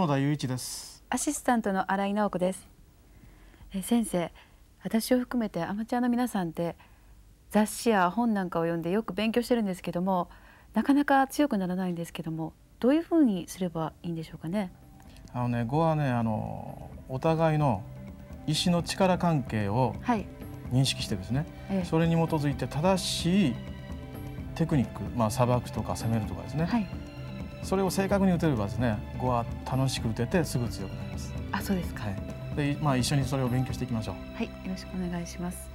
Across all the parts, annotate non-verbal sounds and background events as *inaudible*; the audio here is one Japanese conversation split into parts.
園田雄一ですアシスタントの新井直子ですえ先生私を含めてアマチュアの皆さんって雑誌や本なんかを読んでよく勉強してるんですけどもなかなか強くならないんですけどもどういうふうにすればいいんでしょうかねあのね語はねあのお互いの意石の力関係を認識してですね、はいそれに基づいて正しいテクニック、まあ、裁くとか攻めるとかですね、はい、それを正確に打てればですね碁は楽しく打ててすぐ強くなりますあそうですか、はい、でまあ一緒にそれを勉強していきましょうはいよろしくお願いします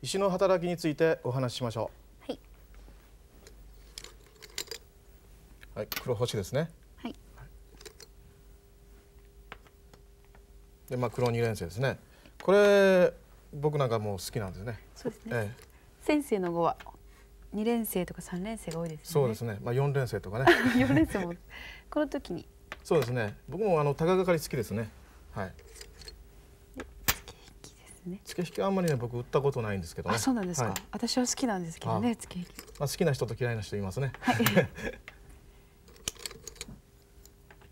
石の働きについてお話ししましょうはい、はい、黒星ですねでまあ黒二連星ですねこれ僕なんかもう好きなんですねそうですね、ええ、先生の語は二連星とか三連星が多いです、ね、そうですねまあ四連星とかね *laughs* 四連星もこの時にそうですね僕もあの高がかり好きですねはいね。付け引きあんまりね僕売ったことないんですけどね。そうなんですか、はい、私は好きなんですけどね付け引き。まあ好きな人と嫌いな人いますね。はい、*laughs*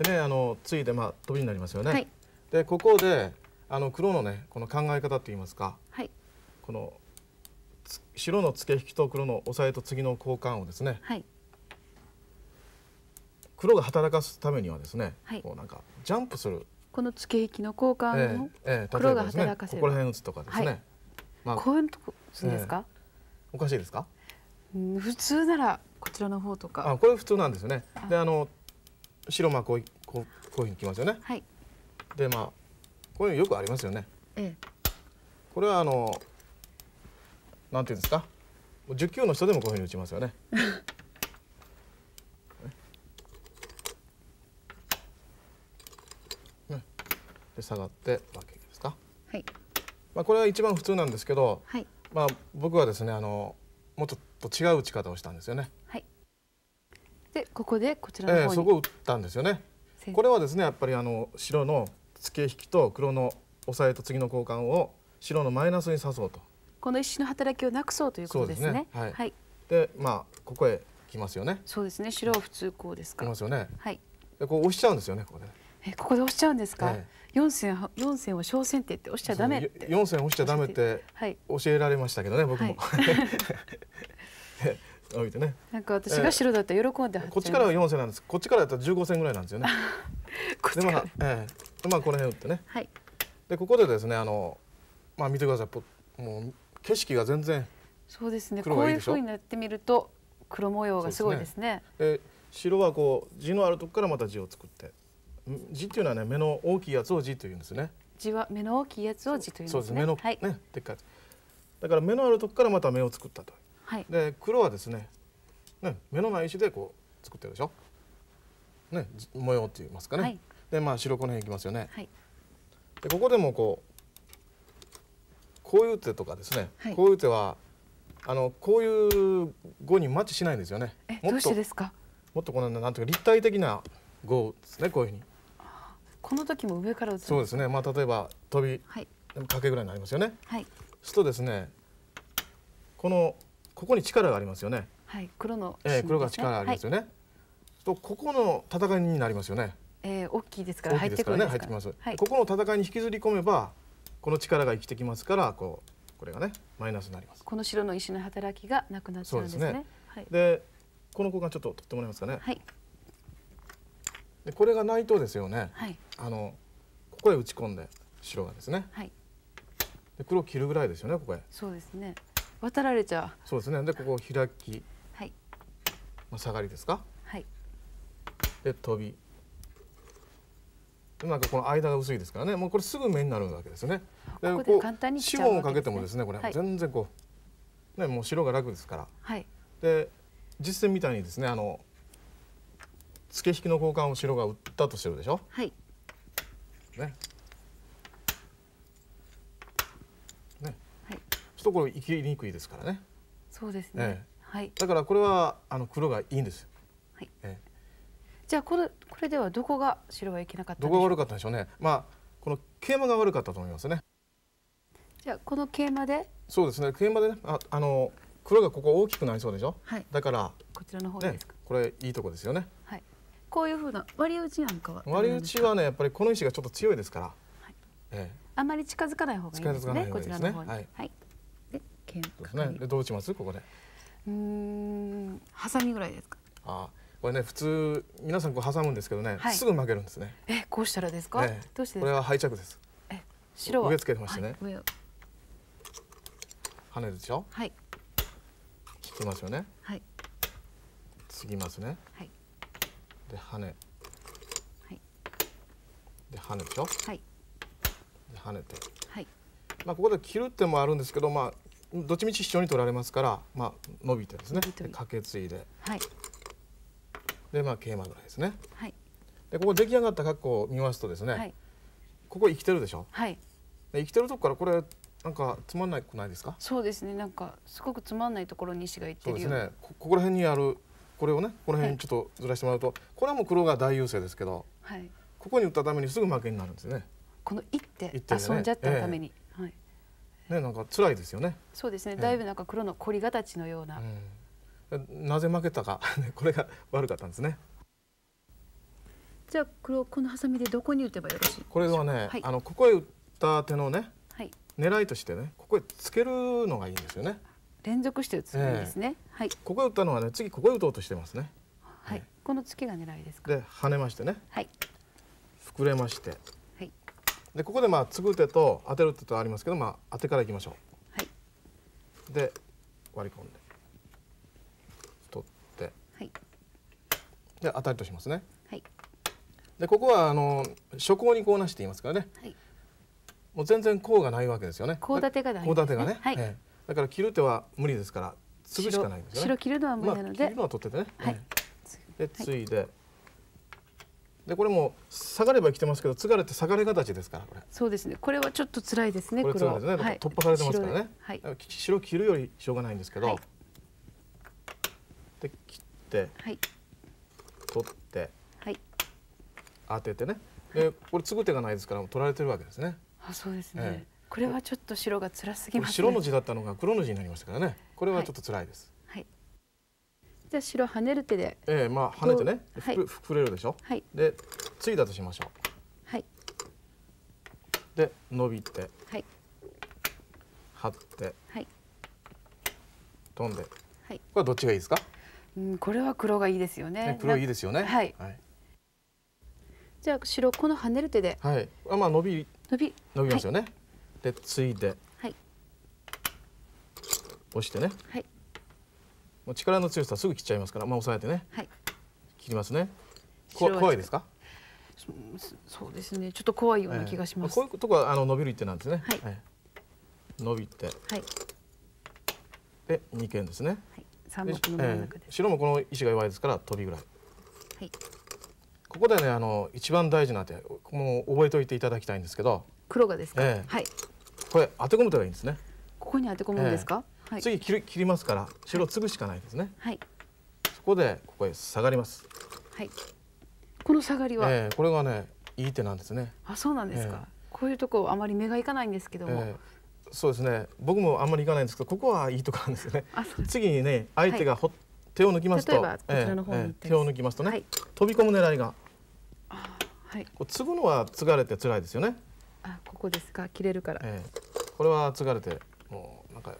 でねあのついでまあ飛びになりますよね。はい、でここであの黒のねこの考え方っていいますか、はい、この白の付け引きと黒の押さえと次の交換をですね、はい、黒が働かすためにはですね、はい、こうなんかジャンプするこの付け引きの交換を、えーえー、黒が働かせる、ここら辺打つとかですね、はい、まあ、こういうとこんですか、えー、おかしいですか普通ならこちらの方とかあこれ普通なんですよねであの白まあこうこうこういうふうにきますよね、はい、でまあこういうのよくありますよね。うん、これはあのなんていうんですか10級の人でもこういうふうに打ちますよね。*laughs* で下がってわけですか。はい。まあこれは一番普通なんですけど、はい、まあ僕はですねあのもっと違う打ち方をしたんですよね。はい。でここでこちらの方に、えー、そこを打ったんですよね。これはですねやっぱりあの白の付け引きと黒の押さえと次の交換を白のマイナスに刺そうとこの石の働きをなくそうということですね、ね、はい、はい、でまあここへ来ますよねそうですね白普通こうですか来ますよねはいでこう押しちゃうんですよねここでえここで押しちゃうんですか、四、はい、線四線を小線ってって押しちゃダメって四線押しちゃダメって教えられましたけどね、僕も、はい置い *laughs* てね。なんか私が白だったら喜んで、えー、こっちからは4線なんです。こっちからだったら十五線ぐらいなんですよね。*laughs* でも、えー、まあこの辺打ってね、はい、でここでですねあの、まあ、見てくださいもう景色が全然そうですねこういうふうになってみると黒模様がすごいですね。で、ね、白はこう字のあるとこからまた字を作って字っていうのはね目の大きいやつを地と言うんですね。字は目の大きいやつを地と言うんですね。そうです目の、ねでっかいだから目のあるとこからまた目を作ったと。はい、で黒はですねね目のない石でこう作ってるでしょ。ね模様って言いますかね。はいでまあ白子の辺いきますよね。はい、でここでもこうこういう手とかですね、はい、こういう手はあのこういう碁にマッチしないんですよね。どうしてですかもっとこのなんていうか立体的な碁ですねこういうふうに。この時も上から打つそうですね。まあ例えば飛び、はい、かけぐらいになりますよね。はい。すとですね、このここに力がありますよね。はい。黒の、ね、えー、黒が力がありますよね。はい、とここの戦いになりますよね。えー、大きいですから入ってくるんですか、ね、入ってます、はい、ここの戦いに引きずり込めばこの力が生きてきますからこうこれがねマイナスになりますこの白の石の働きがなくなっちゃうんですね、ねはい、でこの交換ちょっと取ってもらえますかね、はい、でこれがないとですよね、あのここへ打ち込んで白がですね、で黒切るぐらいですよねここへそうですね渡られちゃうそうですねでここを開き、はい、まあ、下がりですか、はい、で飛びうまくこの間が薄いですからねもうこれすぐ目になるわけですね。でここでね白もかけてもですねこれ、全然こう、ね、もう白が楽ですから、はい、で実戦みたいにですねあの付け引きの交換を白が打ったとしてるでしょ。はいねね、はい、ちょっとこれ生きにくいですからね。そうですね。えはい。だからこれはあの黒がいいんです。はい。ええじゃあこれこれではどこが白はいけなかったどこが悪かったんでしょうね。まあこの桂馬が悪かったと思いますね。じゃあこの桂馬で。そうですね。桂馬でね、ああの黒がここ大きくなりそうでしょ。はい。だからこちらの方です、ね、これいいとこですよね。はい。こういうふうな割り打ちなんかは割り打ちはねやっぱりこの石がちょっと強いですから。はい。ええ。あまり近づかない方がいいですね。いいすねこちらの方に。はい。はい、で桂馬。ですね。でどう打ちますここで。うんハサミぐらいですか。ああ。これね普通皆さんこう挟むんですけどね、はい、すぐ負けるんですねえこうしたらですか、えどうしてこれは廃着ですえ白は植え付けてましたね、はい、跳ねるでしょはい引きますよねはい継ぎますねはいで跳ねはいで跳ねでしょはいで跳ねてはいまあここで切る手もあるんですけどまあどっちみち非常に取られますからまあ伸びてですねかけ継いではいでまあ桂馬ぐらいですね。はい。でここ出来上がった格好を見ますとですね、はい、ここ生きてるでしょ。はい。で生きてるとこからこれなんかつまんないくないですか。そうですね。なんかすごくつまんないところに石がいってるよそうですね。ここら辺にあるこれをねこの辺ちょっとずらしてもらうと、はい、これはもう黒が大優勢ですけど、はい、ここに打ったためにすぐ負けになるんですね。この一手一手、遊んじゃったために。はい。ね、なんか辛いですよね。そうですね。だいぶなんか黒の凝り形のようななぜ負けたか *laughs* これが悪かったんですね。じゃあこれこのハサミでどこに打てばよろしいこれはね、はい、あのここへ打った手のね、はい、狙いとしてねここへつけるのがいいんですよね。連続して打つんですね。えー、はい。ここへ打ったのはね次ここへ打とうとしてますね。はい。ね、このつけが狙いですか。で跳ねましてね。はい。膨れまして。はい。でここでまあつぐ手と当てる手とありますけどまあ当てからいきましょう。はい。で割り込んで。はいで当たりとしますねはいでここはあの初項にこうなしていますからね、はい、もう全然こうがないわけですよねこう立てがない、ね、立てがね、はい、えー、だから切る手は無理ですから継ぐしかないんですよね白切るのは無理なので、まあ、切るのは取っててね、はい、でついで、でこれも下がれば生きてますけど継がれて下がれ形ですからこれそうですねこれはちょっと辛いですねこれ辛いですね、はい、突破されてますからね白,、はい、白切るよりしょうがないんですけど、はい、で切っ、はい、取って、はい、当ててねでこれ継ぐ手がないですから取られてるわけですね。あそうですね、ええ、これはちょっと白が辛すぎます、ね、白の字だったのが黒の字になりましたからねこれはちょっと辛いです。はい、じゃあ白跳ねる手で。ええまあ跳ねてね、はい、膨れるでしょ。はい、で継いだとしましょう。はい、で伸びて、はい、張って、はい、飛んで、はい、これはどっちがいいですかうん、これは黒がいいですよね。ね黒いいですよね。はい。はい、じゃあ白この跳ねる手で。はい。あまあ伸び伸び伸びますよね。はい、でついで。はい。押してね。はい。もう力の強さすぐ切っちゃいますから、まあ押さえてね。はい。切りますね。こ怖いですか？そうですね。ちょっと怖いような気がします。えー、こういうとこはあの伸びる一手なんですね。はい。はい、伸びて。はい。で二件ですね。はい。三目の真ん中で、えー、白もこの石が弱いですからトビぐらい。はい。ここでねあの一番大事な手もう覚えておいていただきたいんですけど。黒がですか。えー、はい。これ当て込む手がいいんですね。ここに当て込むんですか。えー、はい、次切り切りますから白をツぐしかないですね。はい。そこでここへ下がります。はい。この下がりは。えー、これがねいい手なんですね。あそうなんですか。こういうとこあまり目がいかないんですけども、えー、そうですね僕もあんまりいかないんですけどここはいいとこなんですよね次にね相手がほ、はい、手を抜きますと手を抜きますとね、はい、飛び込む狙いがはい、こう継ぐのは継がれて辛いですよねあここですか切れるから、えー、これは継がれてもうなんか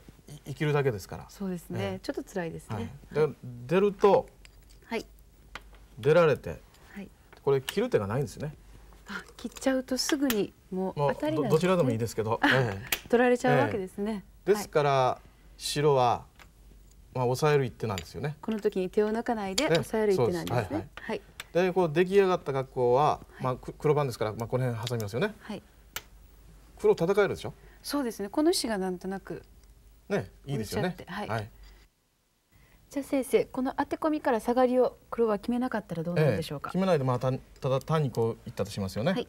生きるだけですからそうですね、えー、ちょっと辛いですね、はい、で出ると、はい、出られて、はい、これ切る手がないんですよねあ切っちゃうとすぐにもう当たり、ね、どちらでもいいですけど、取られちゃうわけですね、え、ですから、白はまあ抑える一手なんですよねこの時に手を抜かないで抑える一手なんですね、はいはいはい、でこう出来上がった格好は、まあ黒番ですからまあこの辺挟みますよね、はい、黒戦えるでしょそうですねこの石がなんとなくねいいですよねはいじゃあ先生この当て込みから下がりを黒は決めなかったらどうなるでしょうか、ええ、決めないでまあたただ単にこういったとしますよね、はい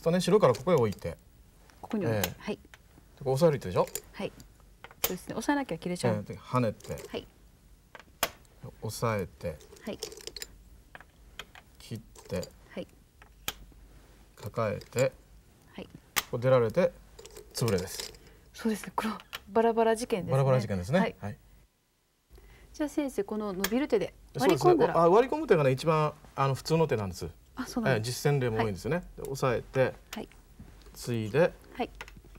下ね白からここへ置いてここに置いて、えー、はいで押さえるでしょはいそうですね押さなきゃ切れちゃう、えー、跳ねてはい押さえてはい切ってはい抱えてはいこう出られて潰れですそうですねこれバラバラ事件ですねバラバラ事件ですねはい、はいじゃあ先生この伸びる手で割り込んだら、ね、あ割り込む手がね一番あの普通の手なんですあそうなん実践例も多いんですよね、はい、押さえて、はい、継いで、はい、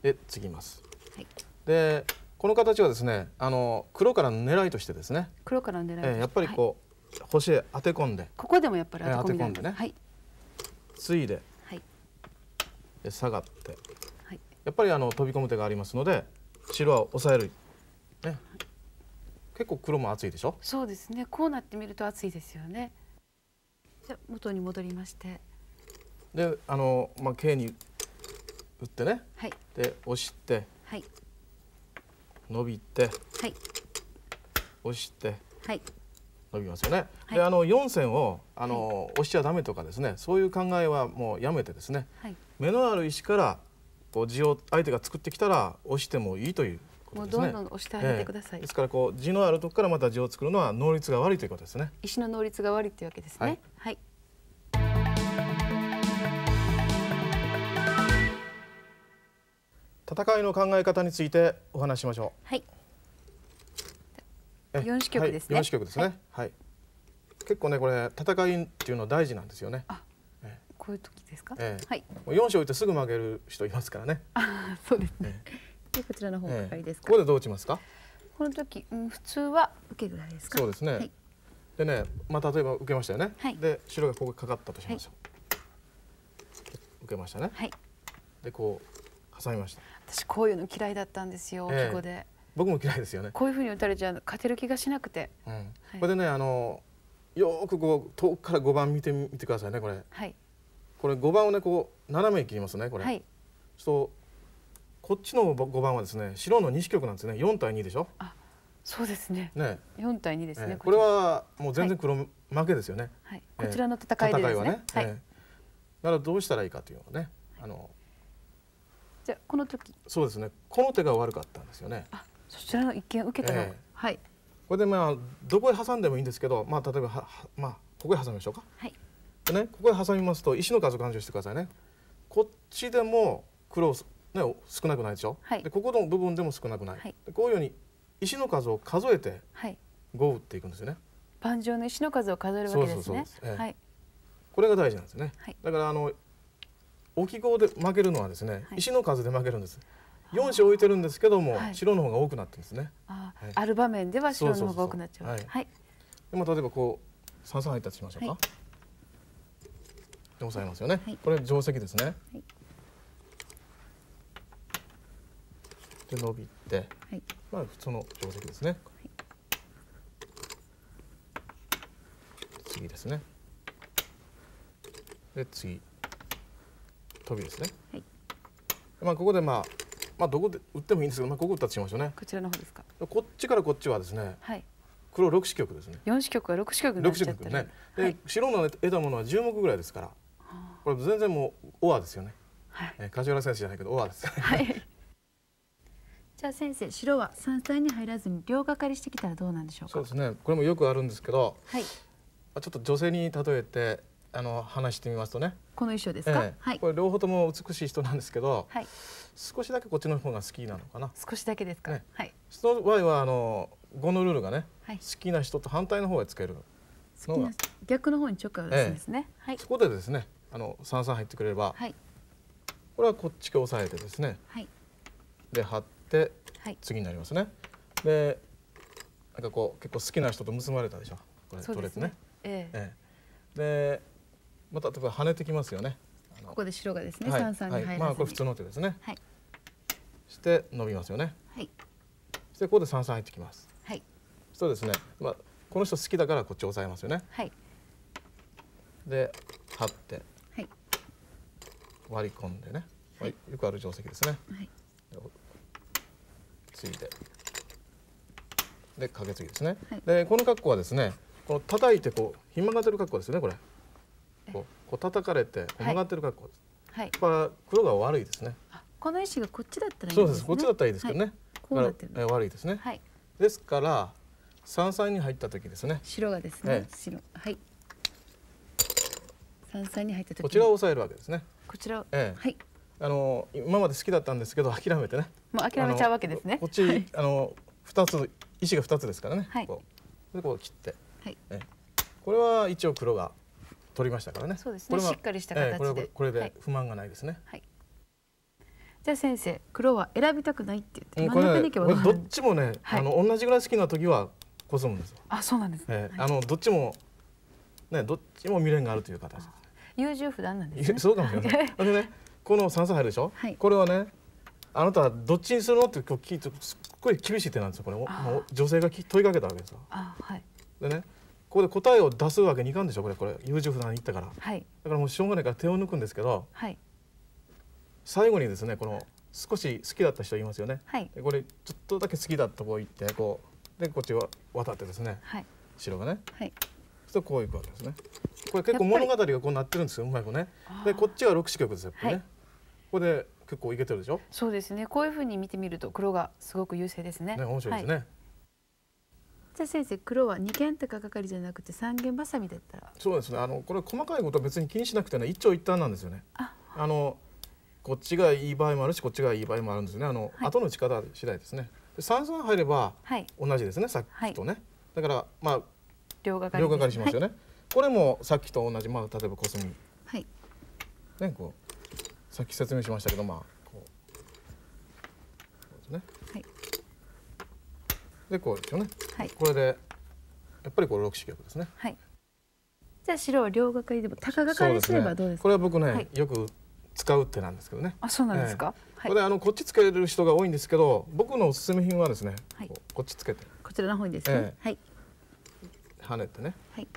で継ぎます、はい、でこの形はですねあの黒からの狙いとしてですね黒からの狙い、えー、やっぱりこう、はい、星当て込んでここでもやっぱり当て込んでね、はい、継いで,、はい、で下がって、はい、やっぱりあの飛び込む手がありますので白は抑える、ね、結構黒も厚いでしょそうですねこうなってみると厚いですよねじゃ元に戻りましてであの、まあ、軽に打ってね、はい、で押して、はい、伸びて、はい、押して、はい、伸びますよね、はい、であの4線をあの、はい、押しちゃダメとかですねそういう考えはもうやめてですね、はい、目のある石からこう地を相手が作ってきたら押してもいいというもうどんどん押してあげてください、えー、ですからこう地のあるとこからまた地を作るのは能率が悪いということですね石の能率が悪いというわけですね、はい、はい戦いの考え方についてお話しましょう。はい。四支局ですね。四、はい、支局ですね、はい、はい。結構ねこれ戦いっていうの大事なんですよね。あ、えー、こういう時ですか。えー、はい。もう四支置いてすぐ曲げる人いますからね。あ、そうですね。えーでこちらの方がかりです、ええ、ここでどう打ちますかこの時、うん、普通は受けぐらいですかそうですね、はい、でね、まあ、例えば受けましたよね、はい、で白がここかかったとしましょう、はい、受けましたね、はい、でこう挟みました私こういうの嫌いだったんですよ、えー、ここで僕も嫌いですよねこういうふうに打たれちゃう勝てる気がしなくて、これでねあのよくこう遠くから五番見てみてくださいねこれ、はい、これ五番をねこう斜めに切りますねこれ、はい、そうこっちの五番はですね白の西局なんですね四対二でしょあそうですねね四対二ですね、えー、これはもう全然黒負けですよね、はい、えー、こちらの戦いで、ね、はね、はい、えー、だらどうしたらいいかというのね、はい、あのじゃこの時そうですねこの手が悪かったんですよねあそちらの一見受けたの、えー、はいこれでまあどこへ挟んでもいいんですけどまあ例えばはまあここへ挟みましょうかはいでねここへ挟みますと石の数を勘定してくださいねこっちでも黒ね、少なくないでしょ、はい、でここの部分でも少なくない、はい、こういうように石の数を数えて碁打っていくんですよね。盤上の石の数を数えるわけですね。これが大事なんですね。はい、だからあの置き碁で負けるのはですね、石の数で負けるんです。四子置いてるんですけども、白の方が多くなってるんですね。あ、ある場面では白の方が多くなっちゃう。はい。でも例えばこう三三入ったとしましょうか。で押さえますよね。これ定石ですね。で伸びて、はい、まあ普通の定石ですね、はい、次ですねで次飛びですね、はい、まあここでまあまあどこで打ってもいいんですけど、まあここ打ったとしましょうね。こちらの方ですか。こっちからこっちはですね。はい。黒六子局ですね。四子局は六子局六子局ね。で、はい、白の得たものは十目ぐらいですから。これ全然もうオアですよね。はい。え梶原選手じゃないけどオアです。はい。じゃあ先生白は三歳に入らずに両掛かりしてきたらどうなんでしょうかそうですねこれもよくあるんですけど、はい、ちょっと女性に例えてあの話してみますとねこの衣装ですか、ええ、はい、これ両方とも美しい人なんですけど、はい、少しだけこっちの方が好きなのかな少しだけですか、ね、はいその場合はあの語のルールがね、はい、好きな人と反対の方へつけるのが逆の方に直んですね、え、はい、そこでですねあの三々入ってくれれば、はい、これはこっちを押さえてですね、はい、で張って、はい、次になりますね。でなんかこう結構好きな人と結ばれたでしょこれ取れてね。ねえええ、でまた例えば跳ねてきますよね。ここで白がですね、はい、三に、はい、まあこれ普通の手ですね。はい、して伸びますよね。はい、してここで三三入ってきます。はい。そうですね。まあこの人好きだからこっち押さえますよね。はい。で張って、割り込んでね、はい、よくある定石ですね。はい。ついてでかけ継ぎですね、はい、でこの格好はですねこの叩いてこうひん曲がってる格好ですよねこれこうこう叩かれて曲がってる格好です、はい、こ黒が悪いですねこの石がこっちだったらいい、ね、そうですこっちだったらいいですけどね、はい、え悪いですね、はい、ですから三菜に入った時ですね白がですね、ええ、白はい三菜に入った時こちらを抑えるわけですねこちらを、ええ、はいあの今まで好きだったんですけど諦めてねもう諦めちゃうわけですねこっち、あの二つ石が二つですからね、はい、こうでこう切って、はい、えこれは一応黒が取りましたからねそうですねしっかりした形で、えー、これこれで不満がないですね、はい、じゃあ先生黒は選びたくないって言って真ん中に行けばどっちもね、あの同じぐらい好きな時はこコスんですあそうなんです、ねえー、あのどっちもねどっちも未練があるという形優柔不断なんですねそうかもしれないだけねこの三歳入るでしょ、はい、これはねあなたはどっちにするのって今日聞いてすっごい厳しい手なんですよこれもう女性が問いかけたわけですよ。あはい、でねここで答えを出すわけにいかんでしょこれこれ優柔不断に言ったから、はい、だからもうしょうがないから手を抜くんですけど、はい、最後にですねこの少し好きだった人いますよね、はい、これちょっとだけ好きだったとこ行ってこうでこっちは渡ってですね、はい、白がね、はい、そしてこういくわけですねこれ結構物語がこうなってるんですようまい子ねでこっちは6子局ですよ、やっぱりね。ここで結構いけてるでしょそうですねこういうふうに見てみると黒がすごく優勢ですねね面白いですね、はい、じゃあ先生黒は2件とかかかりじゃなくて3件ばさみだったらそうですねあのこれ細かいことは別に気にしなくてね一長一短なんですよねあのこっちがいい場合もあるしこっちがいい場合もあるんですねあの、はい、後の打ち方次第ですねで三三入れば同じですね、さっきとね、はい、だからまあ両掛かりしますよね、これもさっきと同じまあ例えばコスミはいねこうさっき説明しましたけどまあこうですね。はい、でこうですよね。はい、これでやっぱりこれ6子玉ですね。はい、じゃあ白は両角でも高角からすればどうですか、ね、これは僕ね、よく使う手なんですけどね。あそうなんですか。えー、これあのこっちつける人が多いんですけど僕のおすすめ品はですね、はここっちつけてこちらの方にですね。えー、はい跳ねてね、はい、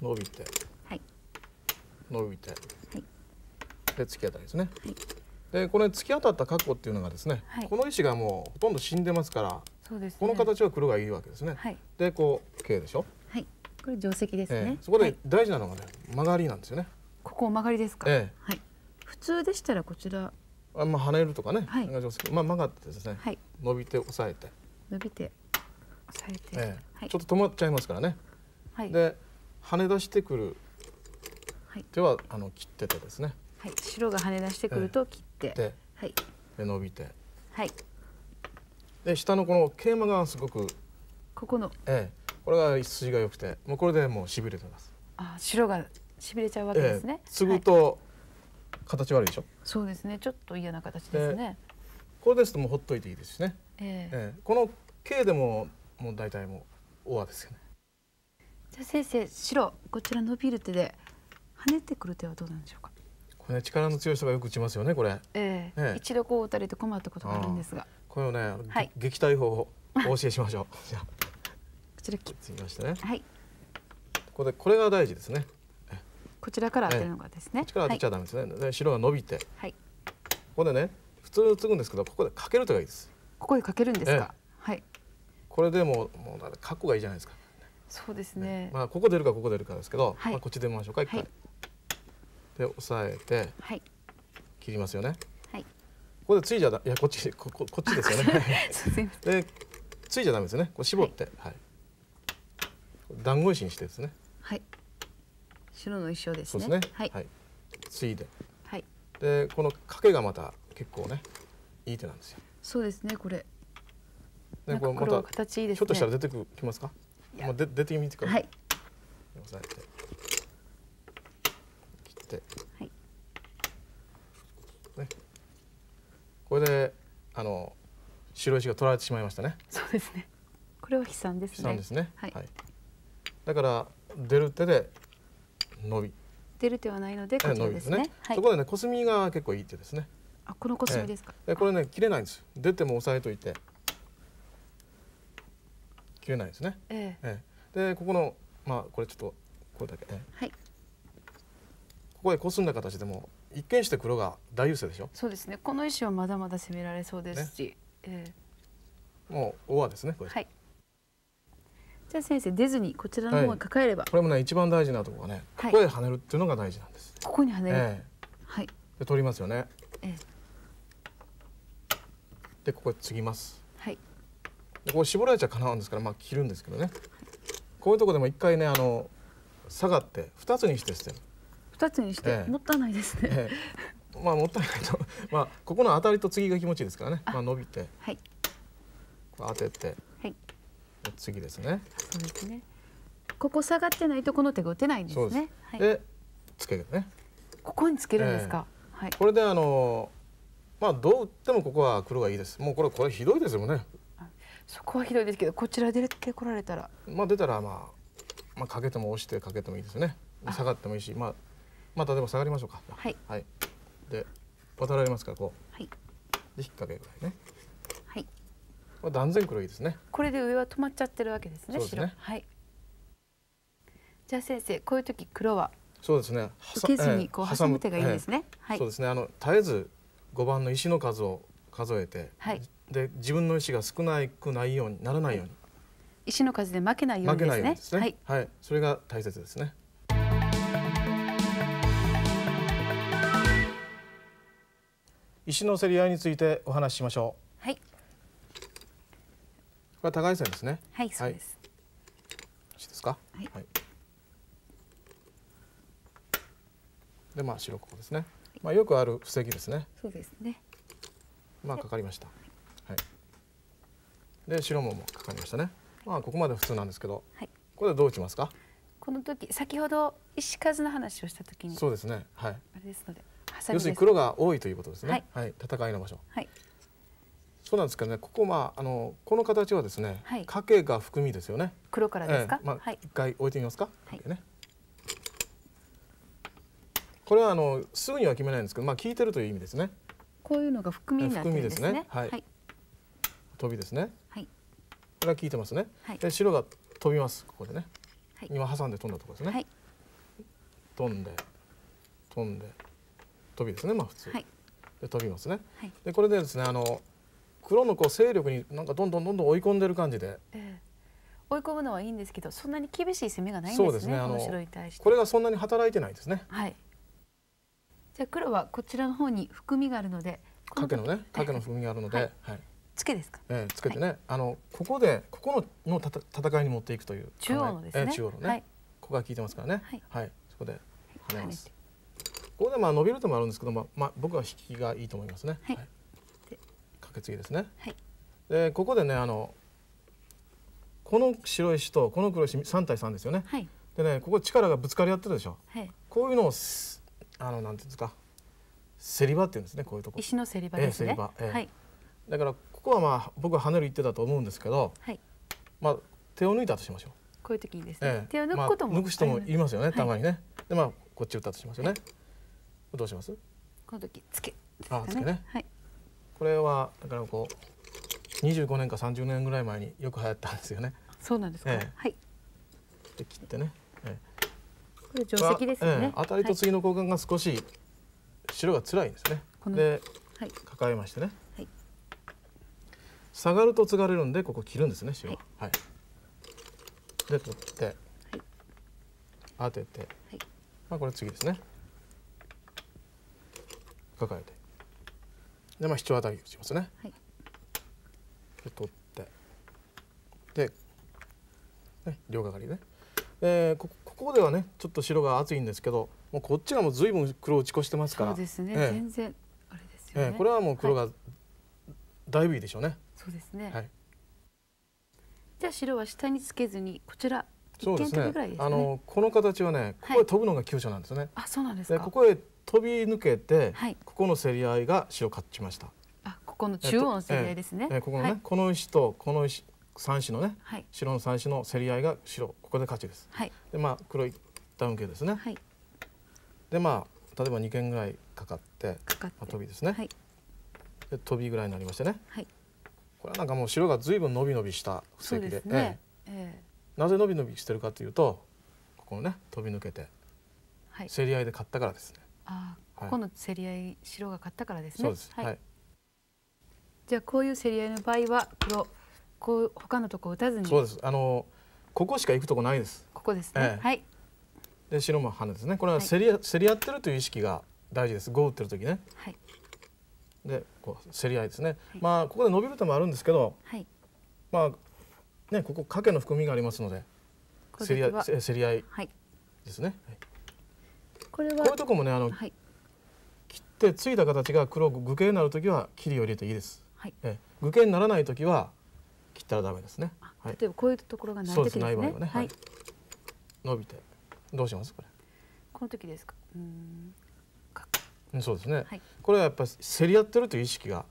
伸びて、はい、伸びて、はい、で突き当たりですね。はいでこれ突き当たった過去っていうのがですね、はい、この石がもうほとんど死んでますから、ね、この形は黒がいいわけですね、はい、でこう K でしょはいこれ定石ですね、えー、そこで大事なのがね、はい、曲がりなんですよねここ曲がりですか、えー、はい普通でしたらこちらあまあ跳ねるとかね、はい、まあ曲がってですね、伸びて押さえて伸びて押さえて、えー、ちょっと止まっちゃいますからね、で跳ね出してくる手は、あの切っててですねはい、白が跳ね出してくると切って、えはい、で伸びて、はい、で下のこの桂馬がすごくここの、ええこれが筋が良くてもうこれでもうしびれてますあ白がしびれちゃうわけですね、えー、継と、形悪いでしょ、はい、そうですねちょっと嫌な形ですねこれですともうほっといていいですね、えー、えー、この桂でももう大体もうオアですよねじゃ先生白こちら伸びる手で跳ねてくる手はどうなんでしょうかね、力の強い人がよく打ちますよねこれ、えー、え一度こう打たれて困ったことがあるんですがこれをね、はい、撃退法をお教えしましょう *laughs* こちら切りましたねはいここでこれが大事ですねこちらから当てるのがですね、えー、こっちから当てちゃダメですね、はい、白が伸びてはいここでね普通打つんですけどここでかけるとがいいですここでかけるんですか、えー、はいこれでももう過去がいいじゃないですかそうですね、ね、まあここ出るかここ出るかですけど、はい、まあこっち出ましょうか一回、はいで押さえて、はい、切りますよね。はい、ここでついじゃだいやこっちこここっちですよね。*laughs* でついじゃダメですよね。こう絞って、はい。団子石にしてですね。はい。白の一生ですね。そうですね。はい。はい、ついで。はい。でこの掛けがまた結構ねいい手なんですよ。そうですねこれ。ねこれまた形いいですね。ょっとしたら出てくきますか。まあで出てみてください。はい。押さえて。、はい、ね、これであの白石が取られてしまいましたねそうですねこれは悲惨ですね悲惨ですね、はい、はい、だから出る手で伸び出る手はないのでこちらですね、ねはい、そこでねコスミが結構いい手ですねあこのコスミですか、えー、これね切れないんです出ても押さえといて切れないですね、えー、えー、でここのまあこれちょっとこれだけ、ね、はいこへこすんだ形でも一見して黒が大優勢でしょそうですねこの石はまだまだ攻められそうですし、ねえー、もう大和ですねこれ、はい、じゃあ先生出ずにこちらの方が抱えれば、はい、これもね一番大事なところがね、はここで跳ねるっていうのが大事なんですここに跳ねる、えー、はいで取りますよね、えー、でここで継ぎますはいでこれ絞られちゃかなうんですからまあ切るんですけどね、こういうとこでも一回ねあの下がって二つにして捨てる二つにして、もったいないですね、まあもったいないと *laughs* まあここの当たりと次が気持ちいいですからねまあ伸びて、はい、当てて、はい、次ですねそうですねここ下がってないとこの手が打てないんですねはい、でつけるねここにつけるんですか、えー、はい。これであのまあどう打ってもここは黒がいいですもうこれこれひどいですよねそこはひどいですけどこちら出てこられたらまあ出たらまあまあかけても押してかけてもいいですね下がってもいいしまあまたでも下がりましょうかはい、はい、で渡られますからこう、はい、で引っ掛けるぐらいねはいこれ断然黒いですねこれで上は止まっちゃってるわけですねそうですねはいじゃあ先生こういう時黒はそうですね受けずにこう挟む手がいいですね、はい、そうですねあの絶えず5番の石の数を数えて、はい、で自分の石が少なくないようにならないように、はい、石の数で負けないようにですね、ね、はい、はい、それが大切ですね石の競り合いについてお話ししましょうはいこれは高い線ですねはいそうです、はい、ですか、はい、はい、でまあ白ここですね、まあよくある布石ですねそうですねまあかかりましたはいで白もかかりましたねまあここまで普通なんですけど、はい、これでどう打ちますかこの時先ほど石数の話をした時にそうですねはいあれですので要するに黒が多いということですね。はい、戦いの場所。はい。そうなんですけね、ここまああのこの形はですね、はい、影が含みですよね。黒からですか。えー、まあ、はい、一回置いてみますか。はい、これはあのすぐには決めないんですけど、まあ聞いてるという意味ですね。こういうのが含みになってるんですね。すねはい。はい、飛びですね。はい。これは聞いてますね。はい、白が飛びますここでね。はい、今挟んで飛んだところですね。はい。飛んで飛んで。飛びですねまあ普通、はい、で飛びますね、はい、でこれでですねあの黒のこう勢力になんかどんどんどんどん追い込んでる感じで、えー、追い込むのはいいんですけどそんなに厳しい攻めがないんですねそうですねあのこれがそんなに働いてないですねはいじゃ黒はこちらの方に含みがあるのでけのねけの含みがあるので、はい、はい、つけですか、えー、つけてね、はい、あのここでここののたた戦いに持っていくという中央のですね、えー、中央のね、はい、ここが効いてますからねはい、はい、そこで跳ねます、ここでまあ伸びる手もあるんですけど、まあ、まあ、僕は引きがいいと思いますね。はい。はかけ継ぎですね。はい。でここでねあのこの白石とこの黒石三対三ですよね。はい。でねここ力がぶつかり合ってるでしょ。はい。こういうのをあのなんていうんですか競り場って言うんですねこういうとこ。石の競り場ですね。競り場。ええ、はい。だからここはまあ僕は跳ねる一手だと思うんですけど、はい。まあ手を抜いたとしましょう。こういう時にですね、ええ、手を抜くことも、まあ、抜く人もいますよね、たまにね。でまあこっち打ったとしますよね。はいどうしますこの時つけ、ね、あつけね、はい、これはだからこう二十五年か三十年ぐらい前によく流行ったんですよねそうなんですか、ええ、はいで切ってね、ええ、これ定石ですね、ええ、当たりと次の交換が少し白が辛いんですね、はい、で、はい、抱えましてね、はい、下がると継がれるんでここ切るんですね白は、はい、で取って、はい、当てて、はい、まあこれ次ですね書かれてでまあシチョウあたりをしますね。はい、で取ってで、ね、両係かりね。でこここではねちょっと白が厚いんですけどもうこっちがもう随分黒打ち越してますからそうですね、えー、全然あれですよね、えー、これはもう黒がだいぶいいでしょうね。はい、そうですね、はい、じゃあ白は下につけずにこちらそうですね。すねあのこの形はね、ここへ飛ぶのが急所なんですね。はい、あ、そうなんですか。ここへ飛び抜けて、はい、ここの競り合いが石を勝ちました。あここの中央の競り合いですね。えーえー、ここのね、はい、この石とこの石三子のね、はい、白の三子の競り合いが白ここで勝ちです。はい、でまあ黒いダウン系ですね。はい、でまあ例えば2件ぐらいかかってまあ、飛びですね。はい、で飛びぐらいになりましてね。はい、これはなんかもう白が随分伸び伸びした布石で。でねえー、えー、なぜ伸び伸びしてるかというとここのね飛び抜けてはい、競り合いで勝ったからですね。あここの競り合い、白が勝ったからですね。すはい、じゃあこういう競り合いの場合は黒こう他のとこ打たずに。そうです。あのここしか行くとこないです。ここですね。ええ、はい。で白もハネですね。これは競り,、競り合ってるという意識が大事です。5打ってる時ね。はい。でこう競り合いですね。はい、まあここで伸びる手もあるんですけど、はい、まあねここ賭けの含みがありますので、競り合い競り合いですね。はいこれはこういうとこもねあの、はい、切ってついた形が黒く具形になるときは切りを入れていいです。はい、え具形にならないときは切ったらダメですね。はい、例えばこういうところがないですね。すねはい、はい、伸びてどうしますこれ。この時ですか。うん。そうですね、はい、これはやっぱり競り合ってるという意識が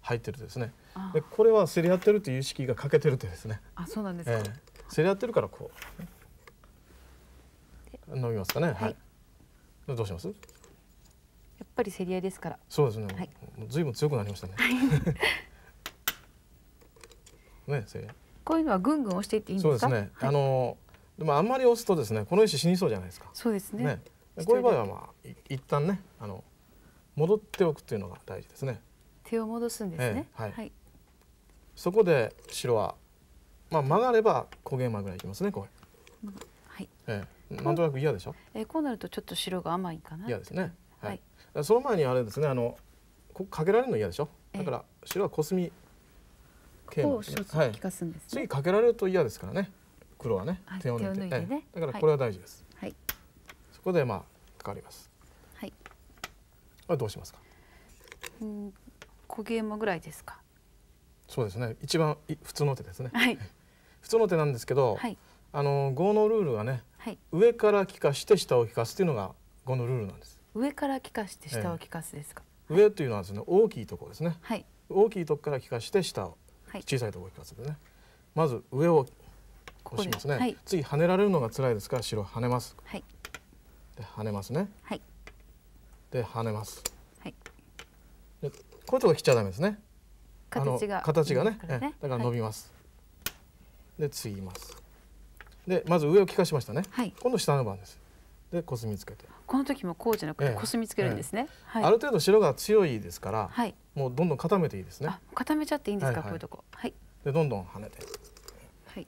入ってるですねでこれは競り合ってるという意識が欠けてるってですねあそうなんですか、えー、競り合ってるからこう飲みますかねはいどうしますやっぱり競り合いですからそうですね、はい、ずいぶん強くなりましたね、*laughs* ね競りこういうのはぐんぐん押していっていいんですかそうですね、はい、あのでもあんまり押すとですねこの石死にそうじゃないですかそうですね、ね、こういう場合はまあ一旦ねあの戻っておくっていうのが大事ですね手を戻すんですね、えー、はい、はい、そこで白はまあ曲がれば焦げ馬ぐらいいきますねこれ、はい、ええなんとなく嫌でしょ。えー、こうなるとちょっと白が甘いかな。嫌ですね。はい。その前にあれですね、あのこかけられるの嫌でしょ。だから白はコスミ桂馬、ね、はい、次かけられると嫌ですからね。黒はね、手を抜いて,、ねね。だからこれは大事です。はい。そこでまあかかります。はい。はどうしますか。うん、小ゲームぐらいですか。そうですね。一番普通の手ですね。はい。普通の手なんですけど、はい、あの五のルールがね。上から気化して下を気化すっていうのがこのルールなんです。上から気化して下を気化すですか。えー、上というのはですね大きいところですね。はい、大きいとこから気化して下を、小さいところ気化するね。まず上をこうしますね。ここはい、次跳ねられるのが辛いですから白跳ねます。はい、で跳ねますね。はい、で跳ねます。はい、でこういうとこ来ちゃダメですね。形が形がねね、えー、だから伸びます。はい、で次います。でまず上を利かしましたね、はい、今度下の番ですでコスミつけてこの時もこうじゃなくてコスミつけるんですね、ええはい、ある程度白が強いですから、はい、もうどんどん固めていいですね固めちゃっていいんですか、はいはい、こういうとこはいでどんどん跳ねてはい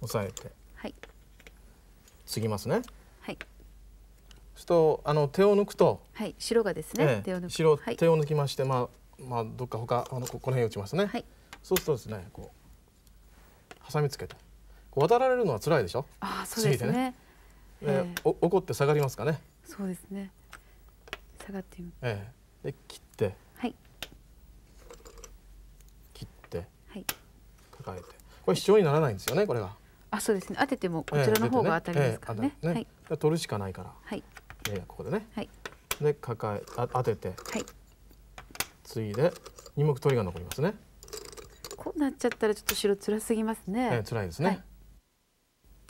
押さえてはい継ぎますねはいすとあの手を抜くとはい白がですね、ええ、手を抜く白、はい、手を抜きましてまあまあどっか他あのここの辺打ちますね、はい、そうするとですねこう挟みつけて渡られるのは辛いでしょあそうですねね、えー、お怒って下がりますかねそうですね下がってみええー、で切ってはい切ってはい抱えてこれ必要にならないんですよねこれがあそうですね当ててもこちらの方が当たりですからねえー、えー、ね、はい、取るしかないからはいえー、ここでね、はい、で抱えあ当ててはい次いで二目取りが残りますねこうなっちゃったらちょっと白辛すぎますね、えー、辛いですね、はい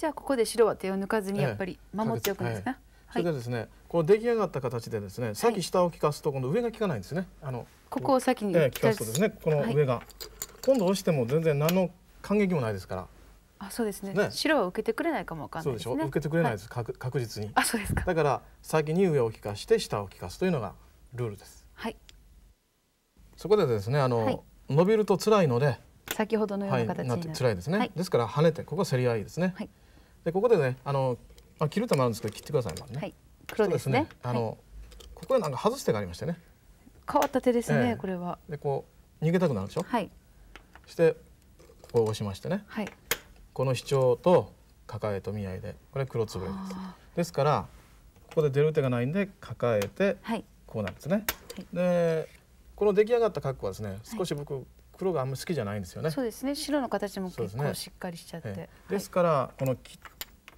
じゃあここで白は手を抜かずにやっぱり守っておくんですか、はい、それでですね、この出来上がった形でですね、先下を利かすとこの上が利かないんですね。あのここを先にえ利かすとですね、この上が、今度押しても全然何の感激もないですから。あ、そうですね。白は受けてくれないかもわかんないですね。受けてくれないです、確確実に。あ、そうですか。だから先に上を利かして下を利かすというのがルールです。はい。そこでですね、あの、伸びると辛いので、先ほどのような形になって辛いですね。ですから跳ねてここ競り合いですね。はいでここでねあの、まあ、切る手もあるんですけど切ってくださいまずね、はい、黒ですね、ね、あの、はい、ここでなんか外す手がありましてね変わった手ですね、えー、これはでこう逃げたくなるでしょはいしてこう押しましてね、はい、この主張と抱えと見合いでこれ黒つぶれですですからここで出る手がないんで抱えてこうなんですね、はい、でこの出来上がった格好はですね少し僕黒があんまり好きじゃないんですよね。そうですね。白の形も結構しっかりしちゃって。ですから、この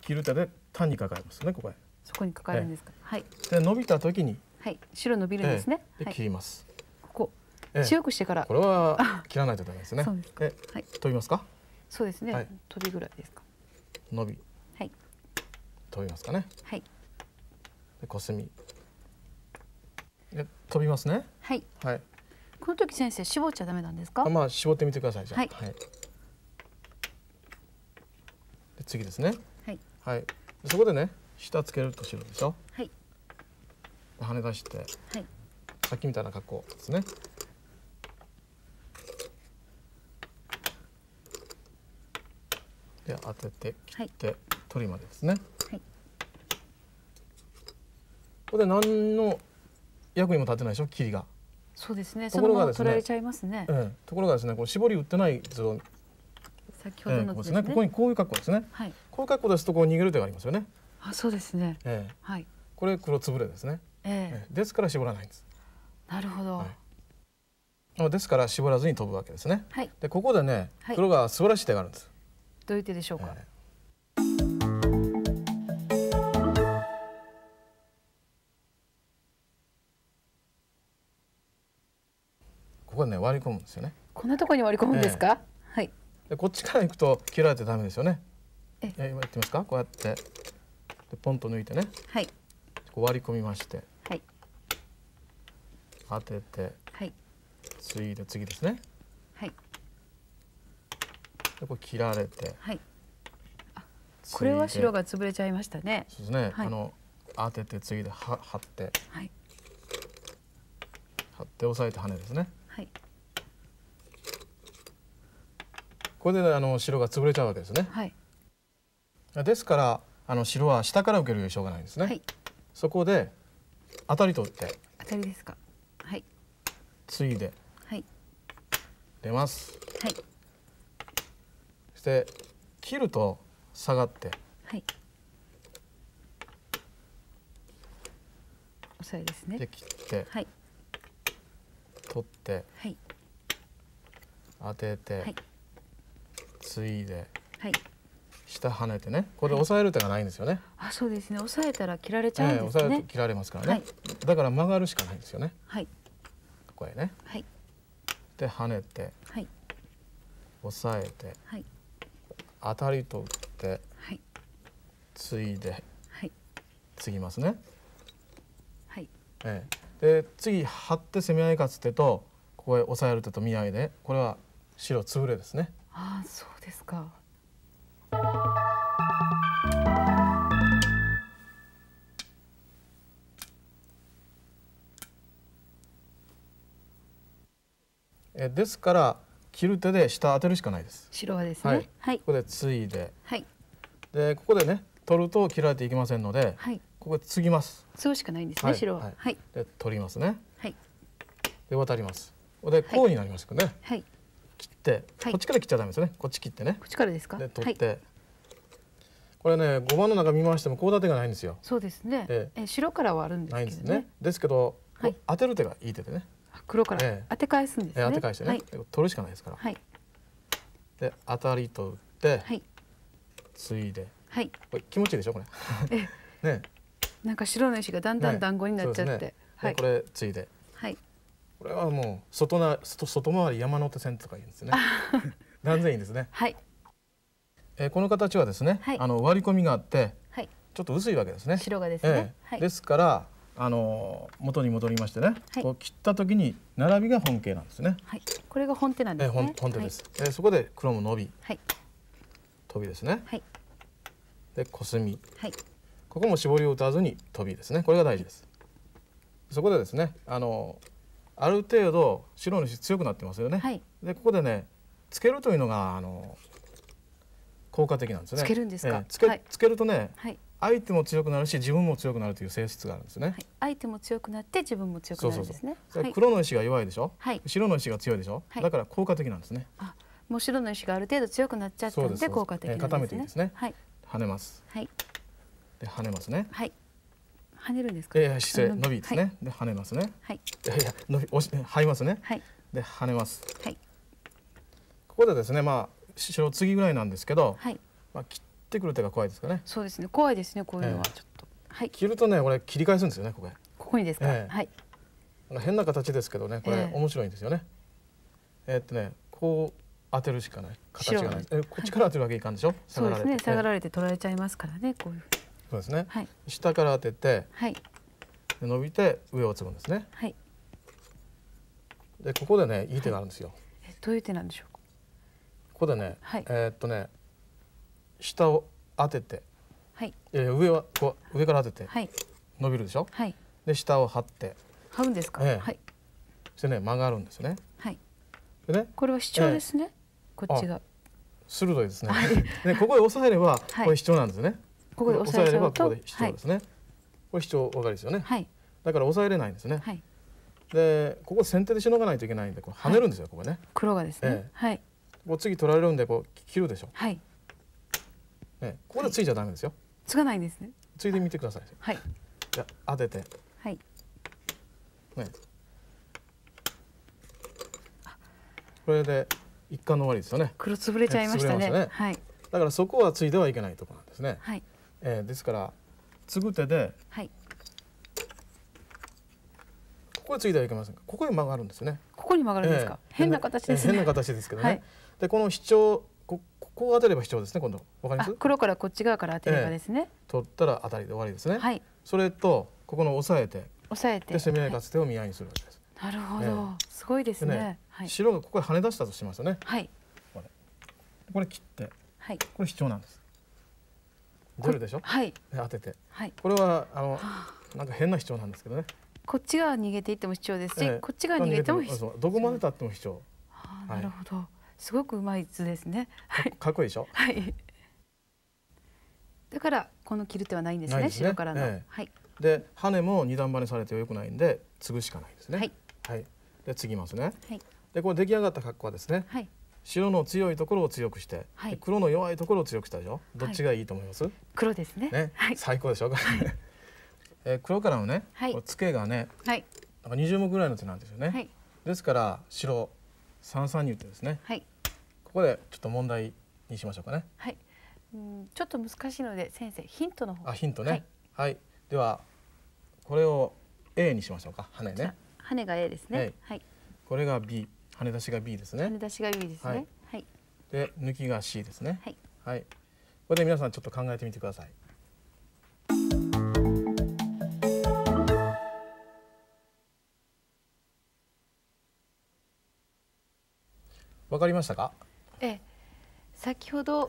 切る手で単にかかりますねここへ。そこにかかるんですか。えー、はい。で伸びた時に。はい。白伸びるんですね。えー、で切ります。ここ。強くしてから。これは切らないとダメですね。そうですか。はい。飛びますか。そうですね。はい、飛びぐらいですか。伸び。はい。飛びますかね。はい。でコスミ。で飛びますね。はい。はい。この時先生絞っちゃダメなんですかまあ絞ってみてくださいじゃあ、はい、はい、次ですねはい、はい、そこでね下つけると白でしょはい跳ね出して、はい、さっきみたいな格好ですねで当てて切って、はい、取りまでですね、はい、これで何の役にも立てないでしょ切りがそうですねところがですね、ところがですねこう絞り打ってない図を先ほどのですねここにこういう格好ですね、はい、こういう格好ですとこう逃げる手がありますよねあそうですね、えー、はいこれ黒つぶれですね、えー、ですから絞らないんですなるほど、はですから絞らずに飛ぶわけですね。はい、でここでね、黒が素晴らしい手があるんです。どういう手でしょうか。割り込むんですよねこんなとこに割り込むんですか、えー、はいでこっちから行くと切られてダメですよねえ今やってますかこうやってでポンと抜いてねはいこう割り込みましてはい当ててはい次で次ですねはいでこう切られてはいこれは白が潰れちゃいましたねそうですね、はい、あの当てて次では張ってはい張って押さえて跳ねですねこれで、あの白が潰れちゃうわけですね。はい、ですからあの白は下から受けるよりしょうがないんですね。はい、そこで当たりと打って当たりですか。はい。ついで、はい、出ます。はい。そして切ると下がって。はい。おさえですね。で切って。はい。取って。はい。当てて。はいついで、はい、下跳ねてねこれ押さえる手がないんですよね、あそうですね押さえたら切られちゃうんですね、えー、押さえると切られますからね、はい、だから曲がるしかないんですよねはいこれね、はい、で跳ねて、はい、押さえて、はい、当たりと打って、はい、ついで、はい、継ぎますねはい、えー、で次張って攻め合いかつってとここへ押さえる手と見合いでこれは白つぶれですねあそうですか。えですから切る手で下当てるしかないです。白はですね。はい。ここでついで。はい。でここでね取ると切られていきませんので、はい、ここで継ぎます。継ぐしかないんですね、はい、白は。はい。で取りますね。はい。で渡ります。でこうになりますかね。はい。切って、はい、こっちから切っちゃダメですよねこっち切ってねこっちからですかで取って、はい、これねご番の中見回してもこうだてがないんですよそうですねええ白からはあるんですけどねですねですけど、はい、当てる手がいい手でね黒から、え当て返すんですね、ええ、当て返してね、はい、取るしかないですから、はい、で当たりと打って、はい、ついで、はい、これ気持ちいいでしょこれ *laughs* ねなんか白の石がだんだん団子になっちゃって、ねね、はい、これついではいこれはもう外な外外回り山手線とか言うんですね *laughs* 断然いいんですねはい、えー、この形はですね、はい、あの割り込みがあって、はい、ちょっと薄いわけですね白がですね、えー、はい、ですからあの元に戻りましてね、はい、こう切った時に並びが本形なんですね。はい、これが本手なんですね。えー、本手です。はい、えー、そこで黒も伸び、はい、飛びですね。はい、でコスミ、はい、ここも絞りを打たずに飛びですね。これが大事です。そこでですね、あのある程度白の石強くなってますよね。はい、でここでねつけるというのがあの効果的なんですね。つけるんですか。えー、つけ、はい、つけるとね、はい、相手も強くなるし自分も強くなるという性質があるんですね。はい、相手も強くなって自分も強くなるんですね。そうそうそうはい、黒の石が弱いでしょ。はい、白の石が強いでしょ。はい、だから効果的なんですね。あ、もう白の石がある程度強くなっちゃったので効果的なんですね。固めていいですね。はい。跳ねます。はい。で跳ねますね。はい。跳ねるんですか。いや姿勢伸びですね。はで跳ねますね。はい。いや伸び押し跳りますね。はい。で跳ねます。はい。ここでですねまあ白継ぐらいなんですけど、はい。まあ切ってくる手が怖いですかね。そうですね怖いですねこういうのは、ちょっと。はい。切るとねこれ切り返すんですよねここここにですか。はい。変な形ですけどねこれ、面白いんですよね。えっとねこう当てるしかない形がない。えこっちから当てるわけいかんでしょ。そうですね下がられて取られちゃいますからねこういうそうですね、はい、下から当てて、はい、伸びて上をつむんですね、はい、でここでねいい手があるんですよ、えどういう手なんでしょうかここでね、えー、っとね下を当てて、はい、えー、上はこう上から当てて、伸びるでしょ、はい、で下を張って張るんですか、えー、はい、でね曲がるんですね、はい、でねこれは主張ですね、えー、こっちが鋭いですね。でここで押さえれば、これ必要なんですね。ここで押さえればここでシチですね、はい、これシチョ分かりですよね、はい、だから押さえれないんですね、はい、でここ先手でしのがないといけないんでこう跳ねるんですよ、ここね黒がですね、ええ、はいこう次取られるんでこう切るでしょはい、えここでついちゃダメですよ、つかないんですねついでみてくださいはいじゃ当ててはいねこれで一貫の終わりですよね黒潰れちゃいましたね、ね、はいだからそこはついではいけないところなんですねはいえー、ですから継ぐ手で、はい、ここへ継いではいけませんここに曲がるんですねここに曲がるんですか、えー、変な形です、ね、変な形ですけどね、はい、でこの主張こここ当たれば主張ですね今度わかります黒からこっち側から当てればですね、えー、取ったら当たりで終わりですね、はい、それとここの押さえて押さえてで攻め合い勝つ手を見合いにするわけです、なるほど、えー、すごいですね、ね、白がここへ跳ね出したとしますよねはいこれこれ切って、はい、これ主張なんですゼロでしょ。はい。当てて。はい。これはあのなんか変な主張なんですけどね。こっちが逃げていっても主張ですし、こっちが逃げてもどこまでたっても主張。なるほど。すごくうまい図ですね。はい。かっこいいでしょ。はい。だからこの切る手はないんですね。白からの。はい。で羽も二段バネされてよくないんで継ぐしかないですね。はい。はい、で継ぎますね。はい。でこれ出来上がった格好はですね。はい。白の強いところを強くして、はい、黒の弱いところを強くしたでしょどっちがいいと思います、黒ですね、ね、最高でしょ、はい、*laughs* え黒からのね、はい、ツケがね、はい、なんか20目ぐらいの手なんですよね、はい、ですから白三三に打ってですね、はい、ここでちょっと問題にしましょうかねはいうんちょっと難しいので先生ヒントの方あヒントねはい、ではこれを A にしましょうか羽ね羽が A ですね、はいこれが B はね出しが B ですね。跳ね出しが B ですね。はい。で抜きが C ですね。はい。はい。ここで皆さんちょっと考えてみてください。わかりましたか？え先ほど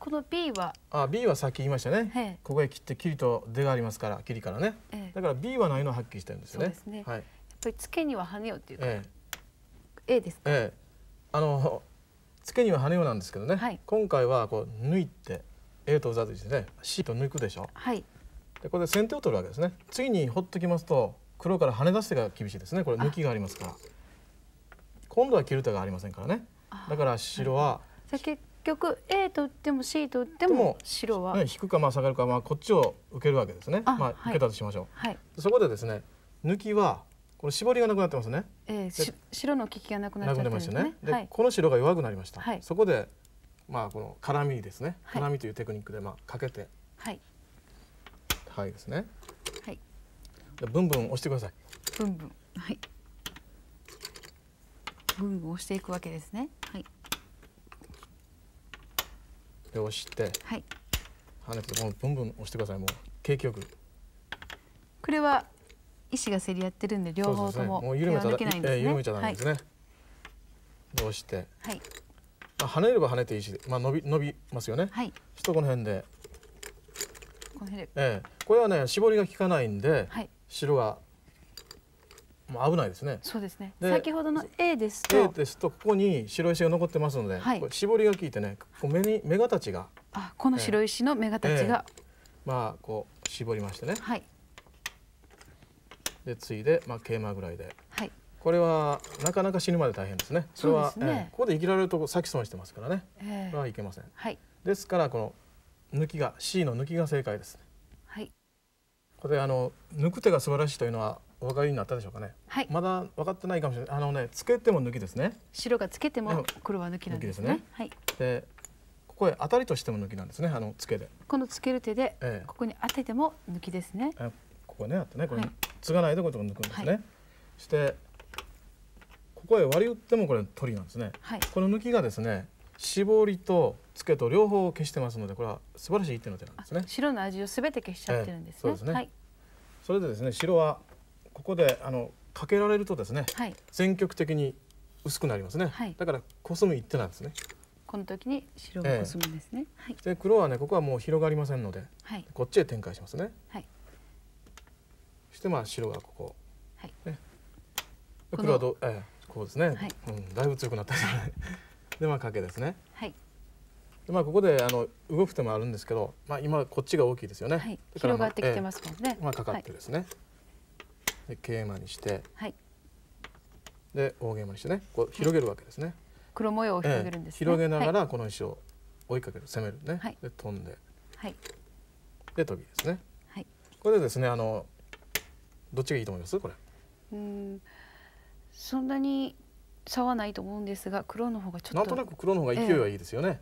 この B はあ B はさっき言いましたね、はい、ここへ切って切りと出がありますから切りからね、ええ、だから B はないのはっきりしてるんですよね。そうですね。はい。やっぱりつけには跳ねよっていうか、ええ、A ですか、ええ、あのつけには跳ねようなんですけどね、はい、今回はこう抜いて A とザとしてね C と抜くでしょ、はい、でこれで先手を取るわけですね次にほっときますと黒から跳ね出してが厳しいですねこれ抜きがありますから今度は切る手がありませんからねだから白は、じゃ結局 A と打っても C と打っても白は、ね、引くかまあ下がるかまあこっちを受けるわけですねまあ受けたとしましょう、はい、そこでですね抜きはこの絞りがなくなってますね。えー、し白の利きがなくなっちゃってましたね。で、はい、この白が弱くなりました。はい、そこでまあこの絡みですね。はい、絡みというテクニックでまあかけて、はい、はいですね。はい。でブンブン押してください。ブンブンはい。ブンブン押していくわけですね。はい。で押して、はい。跳ねてこのブンブン押してください。もう景気よく。これは医師が競り合ってるんで両方とも、ね、もう緩めたら、ね、えー、緩めちゃダメですね、はい、どうして、はい、まあ、跳ねれば跳ねていいし、まあ、伸び伸びますよね、はい、ちょっとこの辺でこの辺で、えー、これはね絞りが効かないんで、はい、白はもう危ないですね。そうですね。で先ほどの A ですと、A ですとここに白石が残ってますので、はい、絞りが効いてね、こう目に目形が、あ、この白石の目形が、えー、まあこう絞りましてね。はい。で次いで、まあ、桂馬ぐらいで、はい、これはなかなか死ぬまで大変ですねそれは、ねえー、ここで生きられると先損してますからね、えー、これはいけません、はい、ですからこの抜きが C の抜きが正解ですね、はい、これあの抜く手が素晴らしいというのはお分かりになったでしょうかね、はい、まだ分かってないかもしれないあのねつけても抜きですね白がつけても黒は抜きなんですね、はい、でここへ当たりとしても抜きなんですねあのつけでこのつける手で、えー、ここに当てても抜きですね、ええ、ここねあってねこれ継がないでこういうとこ抜くんですね。はい、してここへ割り打ってもこれ鳥なんですね。はい、この抜きがですね絞りとつけと両方を消してますのでこれは素晴らしい一手の手なんですね。白の味をすべて消しちゃってるんですね。えー、そうですね、はい、それでですね白はここであのかけられるとですね、はい、全局的に薄くなりますね、はい、だからコスむ一手なんですね。この時に白がコスむんですね。はい、で黒はねここはもう広がりませんので、はい、こっちへ展開しますね。はいしてまあ白がここ、はいね、黒はどええこうですね、はい、うん、だいぶ強くなった *laughs* ですねでまあ賭けですね、はいでまあ、ここであの動く手もあるんですけど、まあ、今こっちが大きいですよね、はい、広がってきてますからね、ええ、まあ、かかってですね、で桂馬にして、はい、で大ゲ桂馬にしてねこう広げるわけですね、黒模様を広げるんです、ねえ、広げながらこの石を追いかける攻めるね、で飛んで、はい、で飛びですね、はい、これでですねあのどっちがいいと思いますこれうんそんなに差はないと思うんですが黒の方がちょっとなんとなく黒の方が勢いはいいですよね、ええ、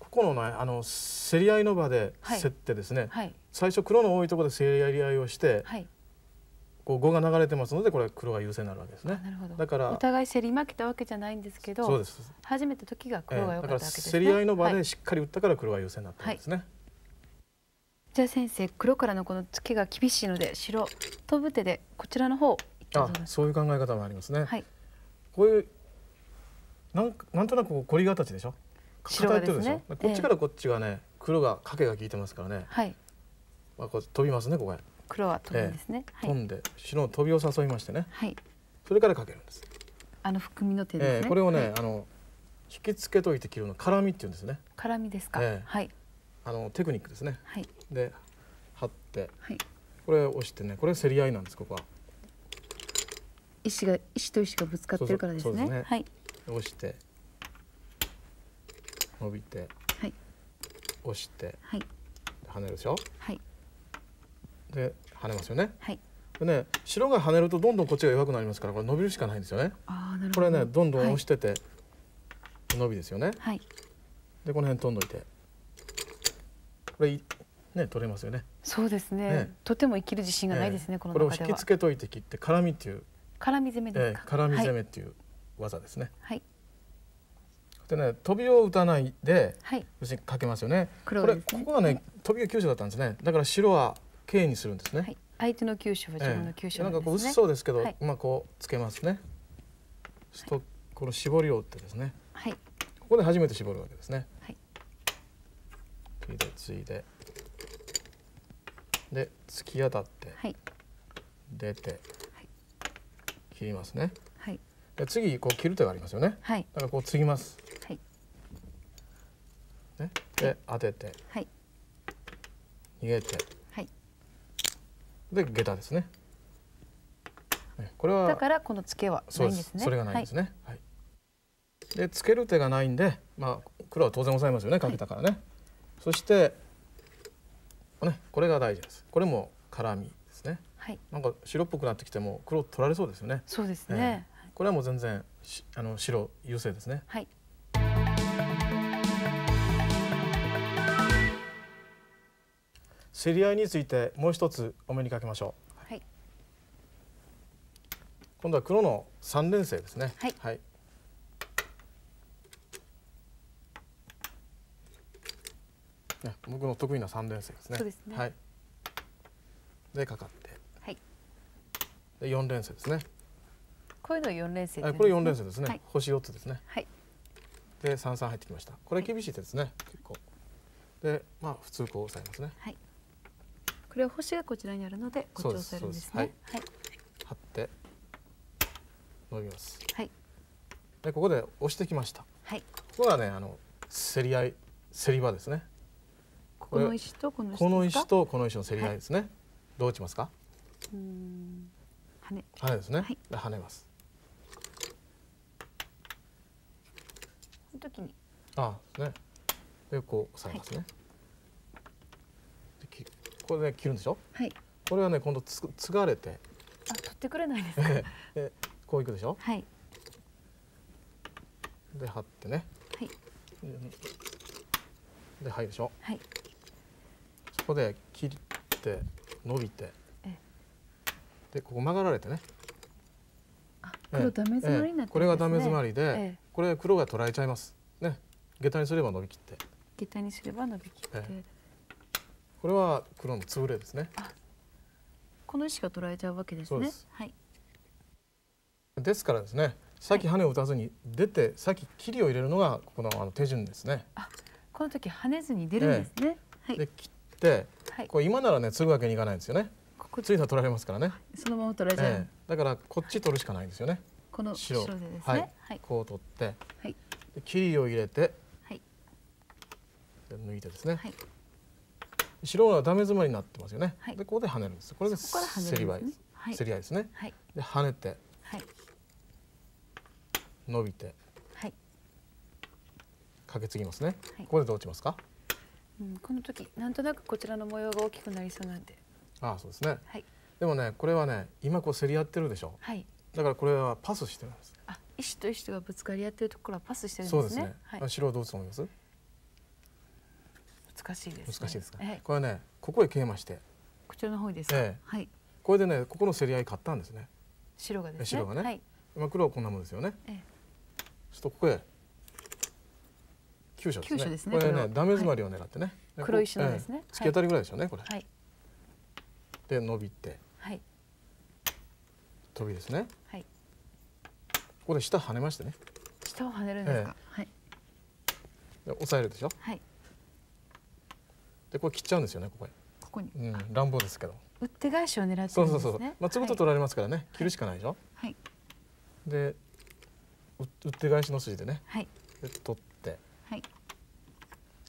ここのねあの競り合いの場で競ってですね、はいはい、最初黒の多いところで競り合いをして、はい、こう5が流れてますのでこれ黒が優勢になるわけですねなるほどだからお互い競り負けたわけじゃないんですけどそうです初めて時が黒が良かったわけですね、え、だから競り合いの場でしっかり打ったから黒が優勢になったんですね、じゃあ先生黒からのこのツケが厳しいので白飛ぶ手でこちらの方あそういう考え方もありますね。はい、こういうなんなんとなくゴリ形でしょ。白がですね。こっちからこっちがね、えー、黒がけが効いてますからね。はい。まあこう飛びますねここへ。黒は飛ぶんですね。えー、飛んで白の飛びを誘いましてね。はい。それからかけるんです。あの含みの手ですね。えー、これをね、はい、あの引きつけといて切るの絡みって言うんですね。絡みですか。はい。あのテクニックですね。はい。で貼って、はい、これ押してねこれ競り合いなんですここは石が石と石がぶつかってるからですね、ね、はい、押して伸びて、はい、押して、はい、跳ねるでしょ、はい、で跳ねますよね、はい、でね白が跳ねるとどんどんこっちが弱くなりますからこれ伸びるしかないんですよねあなるほどこれねどんどん押してて、はい、伸びですよね、はい、でこの辺飛んどいてこれね取れますよね。そうですね。ねとても生きる自信がないですね、えー、この中では。これを引きつけといて切って絡みっていう。絡み攻めですか。えー、絡み攻めっていう技ですね。はい。でね飛びを打たないで、はい、要すかけますよね。これ、ここがね飛びが急所だったんですね。だから白は K にするんですね。はい、相手の急所は自分の九州、ねえー、なんかこう薄そうですけど、はい、まあこうつけますね。すと、この絞りを打ってですね。はい。ここで初めて絞るわけですね。はい。次でいで。で突き当たって出て切りますね。はい、で次こう切る手がありますよね。はい、だからこう継ぎます。はい、ね、で当てて、はい、逃げて、はい、で下駄ですね。これはだからこのツけはないんですね。それがないんですね。はい。でつける手がないんで、まあ黒は当然押さえますよね。かけたからね。そしてねこれが大事ですこれも辛味ですね、はい、なんか白っぽくなってきても黒取られそうですよねそうですね、えー、これはもう全然あの白優勢ですねはい競り合いについてもう一つお目にかけましょう、はい、今度は黒の三連星ですねはい、はいね、僕の得意な三連星ですね。で、ね、はい。でかかって。はい。で四連星ですね。こういうの四連星、ね、これ四連星ですね。はい、星四つですね。はい。で三三入ってきました。これ厳しい手ですね。はい、結構。でまあ普通こう押さえますね。はい。これは星がこちらにあるのでこっち押さえるんですね。すすはい。張って伸びます。はい。でここで押してきました。はい。ここはねあの競り合い競り場ですね。この石とこの石この石とこの石の競り合いですね、はい、どう打ちますかうん跳ね跳ねですね、はい、跳ねますこの時にああねでこう押さえますね、はい、これね切るんでしょはいこれはね今度つ継がれてあ取ってくれないですかでこういくでしょはいで貼ってねはいではいでしょはいここで切って伸びてでここ曲がられてね黒ダメ詰まりになって、ね、これがダメ詰まりで、これ黒が捉えちゃいますね下駄にすれば伸びきって下駄にすれば伸びきって、これは黒の潰れですねこの石が捉えちゃうわけですねはいですからですね先羽を打たずに出て、はい、先切りを入れるのがこのあの手順ですねこの時跳ねずに出るんですね、ええ、はい。で切、はい、こう今ならね継ぐわけにいかないんですよね。ここ継いだ取られますからね。そのまま取られちゃう、えー、だからこっち取るしかないんですよね。この白で、ね、はい、はい、こう取って、はい、で切りを入れて、はい、抜いてですね。はい、白はダメ詰まりになってますよね。はい、でここで跳ねるんです。これで競り合い、ね、はい、競り合いですね。はい、で跳ねて、はい、伸びて、はい、かけ継ぎますね。はい、ここでどう打ちますか？この時なんとなくこちらの模様が大きくなりそうなんでああそうですね、はい、でもねこれはね今こう競り合ってるでしょ、はい、だからこれはパスしてるんですあ石と石とがぶつかり合ってるところはパスしてるんですねそうですね、はい、白はどうと思います難しいです、ね、難しいですか、はい、これねここへ桂馬してこちらの方ですええ、はいこれでねここの競り合い勝ったんですね白がですね白がね、はい、ま黒はこんなもんですよね、ええ、ちょっとここへ九章ですね。これね、ダメ詰まりを狙ってね。黒石のですね。突き当たりぐらいですよね、これ。で、伸びて。飛びですね。ここで下跳ねましてね。下を跳ねるんですか。はい。で、押さえるでしょ。はい。で、これ切っちゃうんですよね、ここここに。うん、乱暴ですけど。打って返しを狙ってそうそうそう。まあ、つぶと取られますからね、切るしかないでしょ。はい。で、打って返しの筋でね。はい。で、取って。はい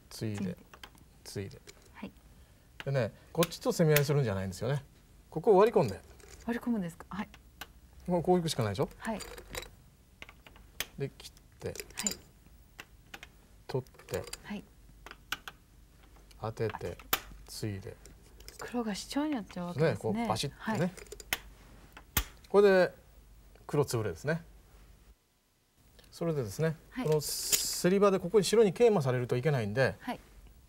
ついでついではいでねこっちと攻め合いするんじゃないんですよねここを割り込んで割り込むんですかはいもうこういくしかないでしょはいで切ってはい取ってはい当ててついで黒が主張になっちゃうわけですねこうバシッとね、はい、これで黒つぶれですねそれでですね、はい、このすり場でここに白に桂馬されるといけないんで、はい、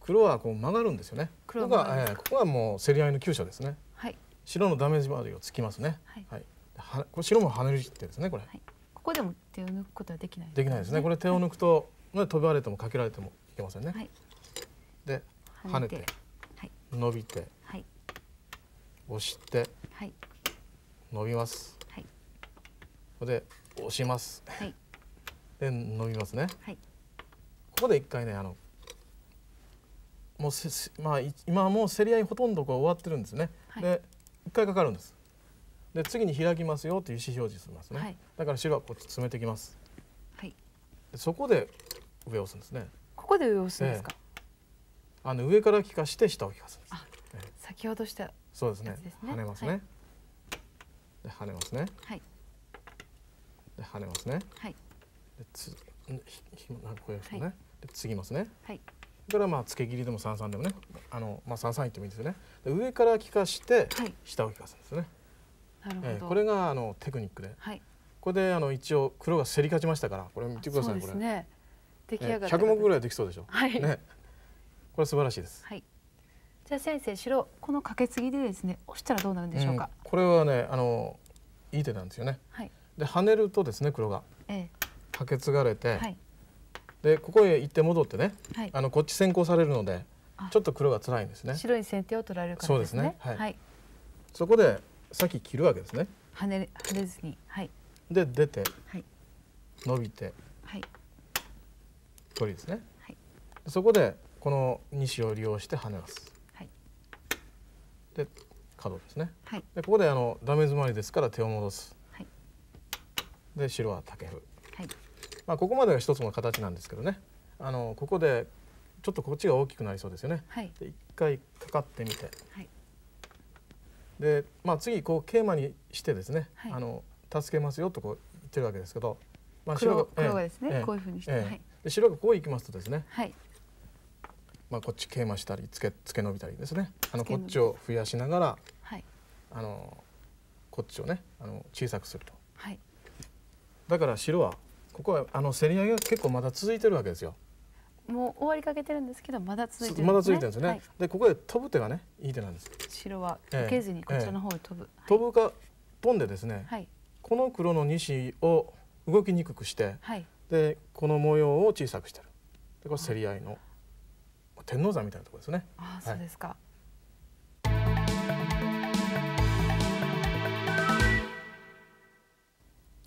黒はこう曲がるんですよね黒が、えー、ここはもう競り合いの急所ですね、はい、白のダメージ周りをつきますね、はいはい、はこれ白も跳ねるってですねこれ、はい、ここでも手を抜くことはできない、ね、できないですねこれ手を抜くと、はい、飛ばれてもかけられてもいけませんね、はい、で跳ねてはい、伸びて、はい、押して、はい、伸びます、はい、これで押します、はい、で伸びますね、はいこで一回ねあのもうせ、まあ、今もう競り合いほとんどこう終わってるんですね、はい、で一回かかるんですで次に開きますよという意思表示しますね、はい、だから白はこっち詰めてきます、はい、でそこで上を押すんですねここで上を押すんですか、えー、あの上から利かして下を利かすんです、えー、先ほどした、そうですね跳ねますね、で跳ねますねで跳ねますねはいでつひひなんかこうやるんですね、次ますね。はい。それからまあつけ切りでも三三でもね、あのまあ三三いってもいいですよね。上から効かして下を効かすんですね。はい、えー、これがあのテクニックで。はい。これであの一応黒が競り勝ちましたからこれ見てください、これ。ね。出来上がっ百目ぐらいできそうでしょ。はい。ね。これ素晴らしいです。はい。じゃあ先生白このかけ継ぎでですね押したらどうなるんでしょうか。うん、これはねあのいい手なんですよね。はい。で跳ねるとですね黒が。ええ。かけ継がれて、はい、でここへ行って戻ってね、はい、あのこっち先行されるのでちょっと黒が辛いんですね白い先手を取られるからですね、ね、はい、はい、そこで先切るわけですね跳ね跳ねずにはいで出て、はい、伸びて、はい、取りですね、はい、そこでこの2子を利用して跳ねます、はい、で角ですね、はい、でここであのダメ詰まりですから手を戻す、はい、で白は竹歩、はいまあ、ここまでが一つの形なんですけどねあのここでちょっとこっちが大きくなりそうですよね。はい、で一回かかってみて、はい、で、まあ、次こう桂馬にしてですね、はい、あの助けますよとこう言ってるわけですけど、まあ、白が黒がですね、ええ、こういうふうにして、えで白がこういきますとですね、はいまあ、こっち桂馬したりつけつけ伸びたりですねあのこっちを増やしながら、はい、あのこっちをねあの小さくすると。はい、だから白はここはあの競り上げが結構まだ続いてるわけですよ。もう終わりかけてるんですけどまだ続いてるんですね。まだ続いてるんですね。はい、でここで飛ぶ手がねいい手なんです。白は受けずにこちらの方へ飛ぶ。えー、飛ぶか飛んでですね、はい、この黒の西を動きにくくして、はい、でこの模様を小さくしてる。でこれ競り合いの天王山みたいなところですね。あそうですか。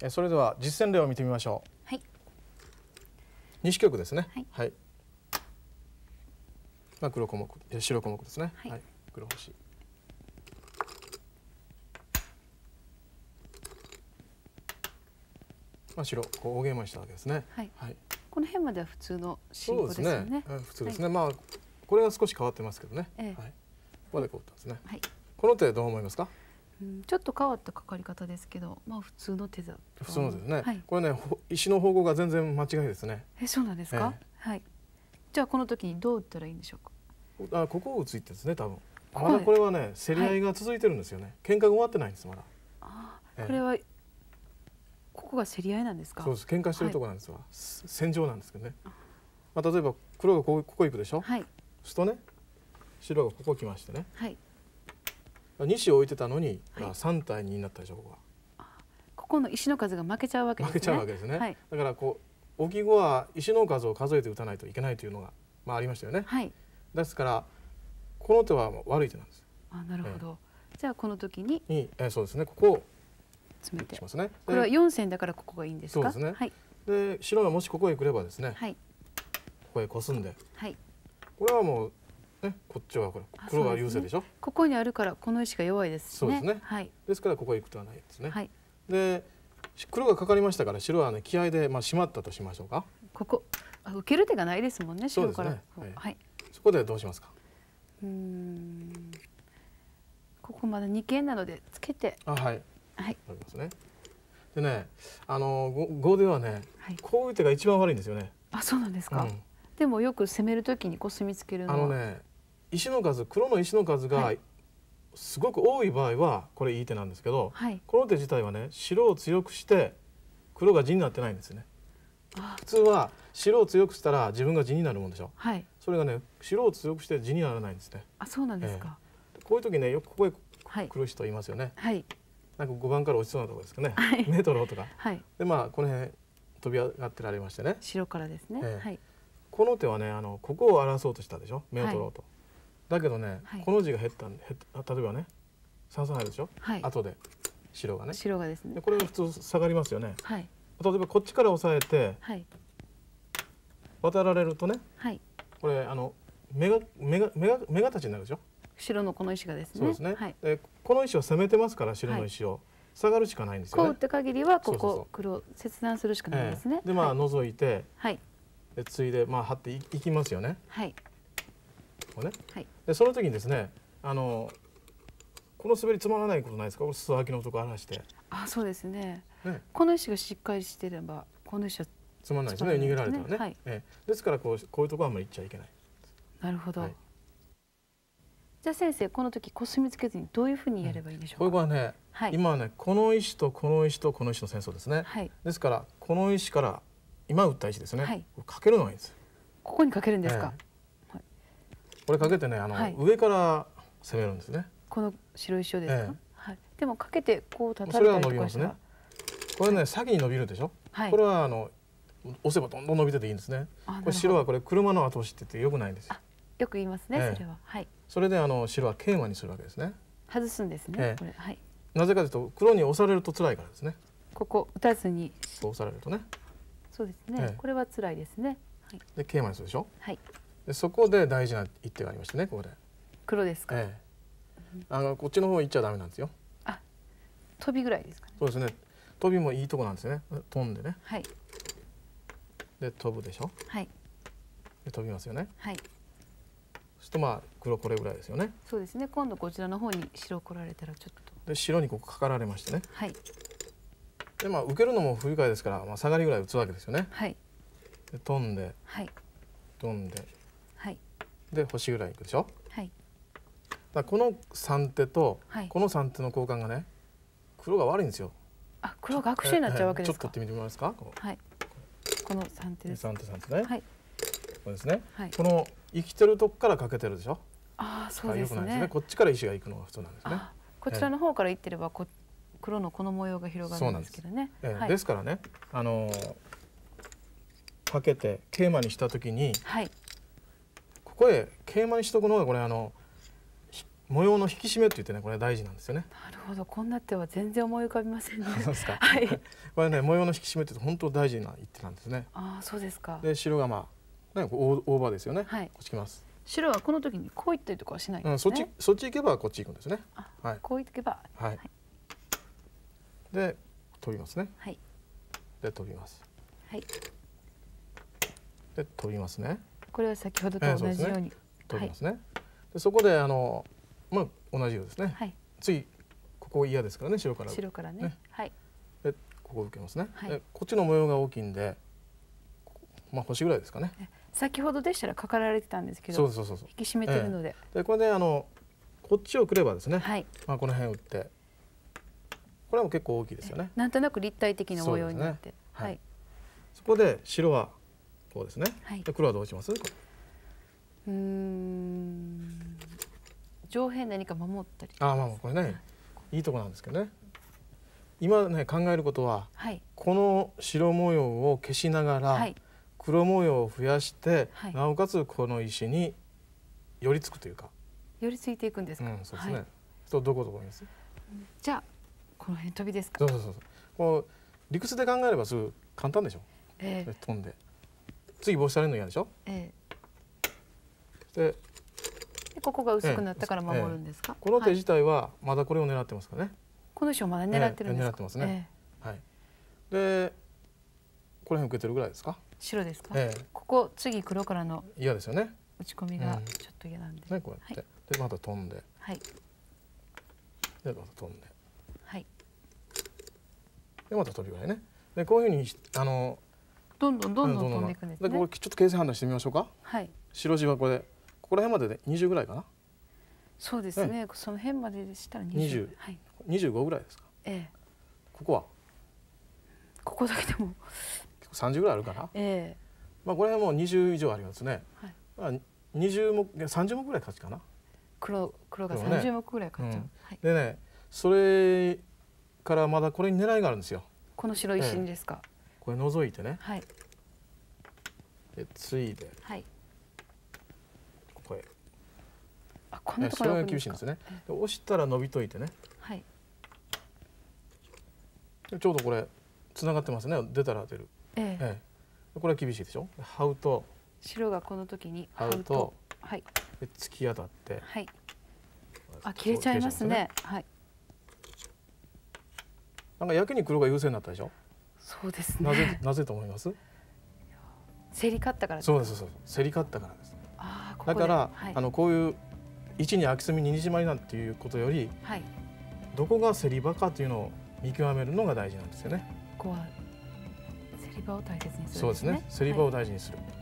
それでは実践例を見てみましょう。西局ですね。はい。はい、まあ黒小目、え、白小目ですね。はい、はい、黒星。まあ白こう大ゲイマしたわけですね。はい。はい。この辺までは普通の進行ですよね。ね普通ですね。はい、まあこれは少し変わってますけどね。ええ、はい。ここで変わったんですね。はい。この手どう思いますか？ちょっと変わったかかり方ですけど、まあ普通の手座。普通のですね、はい。これね、石の方向が全然間違いですね。え、そうなんですか。えー、はい。じゃあこの時にどう打ったらいいんでしょうか。あ、ここを打つってですね、多分。まだこれはね、競り合いが続いてるんですよね。はい、喧嘩が終わってないんです、まだ。あ、これは、ここが競り合いなんですか。そうです。喧嘩してるとこなんですわ。はい、戦場なんですけどね。まあ例えば黒がここここ行くでしょ。う。はい。するとね、白がここ来ましてね。はい。二西置いてたのに、はい、3対になったでしょうこはここの石の数が負けちゃうわけですね負けちゃうわけですね、はい、だからこう置き碁は石の数を数えて打たないといけないというのが、まあ、ありましたよね、はい、ですからこの手は悪い手なんですあなるほど、えー、じゃあこの時にに、えー、そうですねここを詰めてしますねこれは四線だからここがいいんですかそうですね、はい、で白がもしここへ来ればですね、はい、ここへこすんで、はい、これはもうね、こっちはこれ黒が優勢でしょ、ここにあるからこの石が弱いです、ね、そうですね、はい、ですからここへ行くとはないですね、はい、で黒がかかりましたから白はね気合でまあ締まったとしましょうかここ受ける手がないですもんね白からそ、ね、はい、そこでどうしますかうんここまだ二間なのでつけてあはいはいありますねでねあの碁ではね、はい、こういう手が一番悪いんですよねあそうなんですか、でもよく攻めるときにこうみつけるあのね石の数黒の石の数がすごく多い場合はこれいい手なんですけど、はい、この手自体はね白を強くして黒が地になってないんですね。普通は白を強くしたら自分が地になるもんでしょ、はい、それがね白を強くして地にならないんですねあそうなんですか、えー、こういう時ねよくここへ来る人いますよね、はい、なんか5番から落ちそうなところですかね、はい、メトロとか、はい、でまあこの辺飛び上がってられましてね白からですね、えー、はい、この手はねあのここをそうとしたでしょメトロと、だけどね、はい、この字が減ったんで例えばね三三入るでしょ、はい、後で白がね白がですねでこれが普通下がりますよね、はい、例えばこっちから押さえて、はい、渡られるとね、はい、これあの目が目が目が目がたちになるでしょ白のこの石がですねそうですね、はい、えこの石を攻めてますから白の石を、はい、下がるしかないんですよねこう打って限りはここ黒切断するしかないですね、えー、でまあ、は覗いて、はい、でついでまあ張っていいきますよねはいこれね、はい、でその時にですねあのこの滑りつまらないことないですかこれ素履きの男荒らしてあそうですね、ね、この石がしっかりしてればこの石はつまらないですね逃げられたらね、はい、えですからこうこういうとこはあんまり行っちゃいけないなるほど、はい、じゃあ先生この時コスミつけずにどういうふうにやればいいでしょうか、うん、これはね、はい、今はねこの石とこの石とこの石の戦争ですね、はい、ですからこの石から今打った石ですね、はい、かけるのがいいですここにかけるんですか、えこれかけてねあの、はい、上から攻めるんですねこの白石をですか、ええ、はい、でもかけてこう叩いたりとかしたらねこれね先に伸びるでしょ、はい、これはあの押せばどんどん伸びてていいんですねこれ白はこれ車の後押しっててよくないんですよよく言いますね、ええ、それははいそれであの白は桂馬にするわけですね外すんですね、ええ、これはいなぜかというと黒に押されると辛いからですねここ打たずにそう押されるとねそうですね、これは辛いですね、はい、で桂馬にするでしょはいでそこで大事な一手がありましたねここで黒ですか、ええ、あのこっちの方行っちゃダメなんですよあ飛びぐらいですか、ね、そうですね飛びもいいとこなんですね飛んでねはいで飛ぶでしょはいで飛びますよねはいそしとまあ黒これぐらいですよねそうですね今度こちらの方に白来られたらちょっとで白にここかかられましたねはいでまあ受けるのも不愉快ですから、まあ、下がりぐらい打つわけですよねはいで飛んで、はい、飛んでで星ぐらいいくでしょ、はい、だこの3手と、はい、この3手の交換がね黒が悪いんですよあ黒が悪手になっちゃうわけですか、ちょっと取ってみてもらえますかはいこの3手です3手3手ね、はい、こですね、はい、この生きてるとこから欠けてるでしょああそうですねですねこっちから石がいくのが普通なんですねこちらの方からいってればこ黒のこの模様が広がるんですけどねですえー、はい、ですからねあのー、かけてテーマにした時に、はい、これ桂馬にしとくのがこれあの模様の引き締めって言ってねこれ大事なんですよね。なるほどこんな手は全然思い浮かびませんね。*laughs* そうですか。*laughs* はい。これね模様の引き締めって本当大事な一手なんですね。ああそうですか。で白がまあねこう大場ですよね。はい。こっち来ます。白はこの時にこういったりとかはしない、ね、うん、そっちそっち行けばこっち行くんですね。はい。こう行けば。はい。で飛びますね。はい。で飛びます。はい。で飛びますね。これは先ほどと同じように、取りますね、でそこであのまあ同じようですね、はい、次ここ嫌ですからね白から白からね、ね、はいでここ受けますね、はい、こっちの模様が大きいんでまあ星ぐらいですかね先ほどでしたらかかられてたんですけどそうそうそう引き締めてるので、えー、でこれで、ね、あのこっちをくればですね、はい、まあこの辺打ってこれも結構大きいですよね、なんとなく立体的な模様になって、ね、はい、はい、そこで白はそうですね、はい、で黒はどうしますうん上辺何か守ったりああ、まあこれねいいとこなんですけどね今ね考えることは、はい、この白模様を消しながら、はい、黒模様を増やして、はい、なおかつこの石に寄りつくというか寄りついていくんですか、うん、そうですね、とどこどこいますじゃあこの辺飛びですかそうそうそうこう理屈で考えればすぐ簡単でしょ、えー、飛んで次防止されるの嫌でしょ、ええ、ででここが薄くなったから守るんですか、ええ、この手自体はまだこれを狙ってますからね、この人まだ狙ってるんです狙ってますね、はい。でこれ辺受けてるぐらいですか白ですか、ここ次黒からの嫌ですよね打ち込みがちょっと嫌なんで、うん、ねこうやって、はい、でまた飛んではいでまた飛んではいでまた飛びぐらいねでこういうふうにあのどんどんどんどん飛んでいくんですね。でこれちょっと形勢判断してみましょうか。はい。白地はこれここら辺までで二十ぐらいかな。そうですね。その辺まででしたら二十。はい。25ぐらいですか。ええ。ここは。ここだけでも。結構30ぐらいあるかな。ええ。まあこれはもう20以上ありますね。はい。まあ20目三十目ぐらい勝ちかな。黒黒が三十目ぐらい勝っちゃう。はい。でね、それからまだこれに狙いがあるんですよ。この白石にですか。ええこれ覗いてね、はい、でついで、はい、ここへあこんなところが急進ですねで押したら伸びといてね、はい、ちょうどこれつながってますね出たら出る、ええええ、これは厳しいでしょハウと白がこの時にハウとはい、突き当たって、はい、あ消えちゃいますね、ね、はいなんかやけに黒が優勢になったでしょそうです、ね、なぜなぜと思います競り勝ったからそうですそうそう競り勝ったからですあここでだから、はい、あのこういう一に空き隅二に締まりなんていうことより、はい、どこが競り場かというのを見極めるのが大事なんですよねここは競り場を大切にする、ね、そうですね競り場を大事にする、はい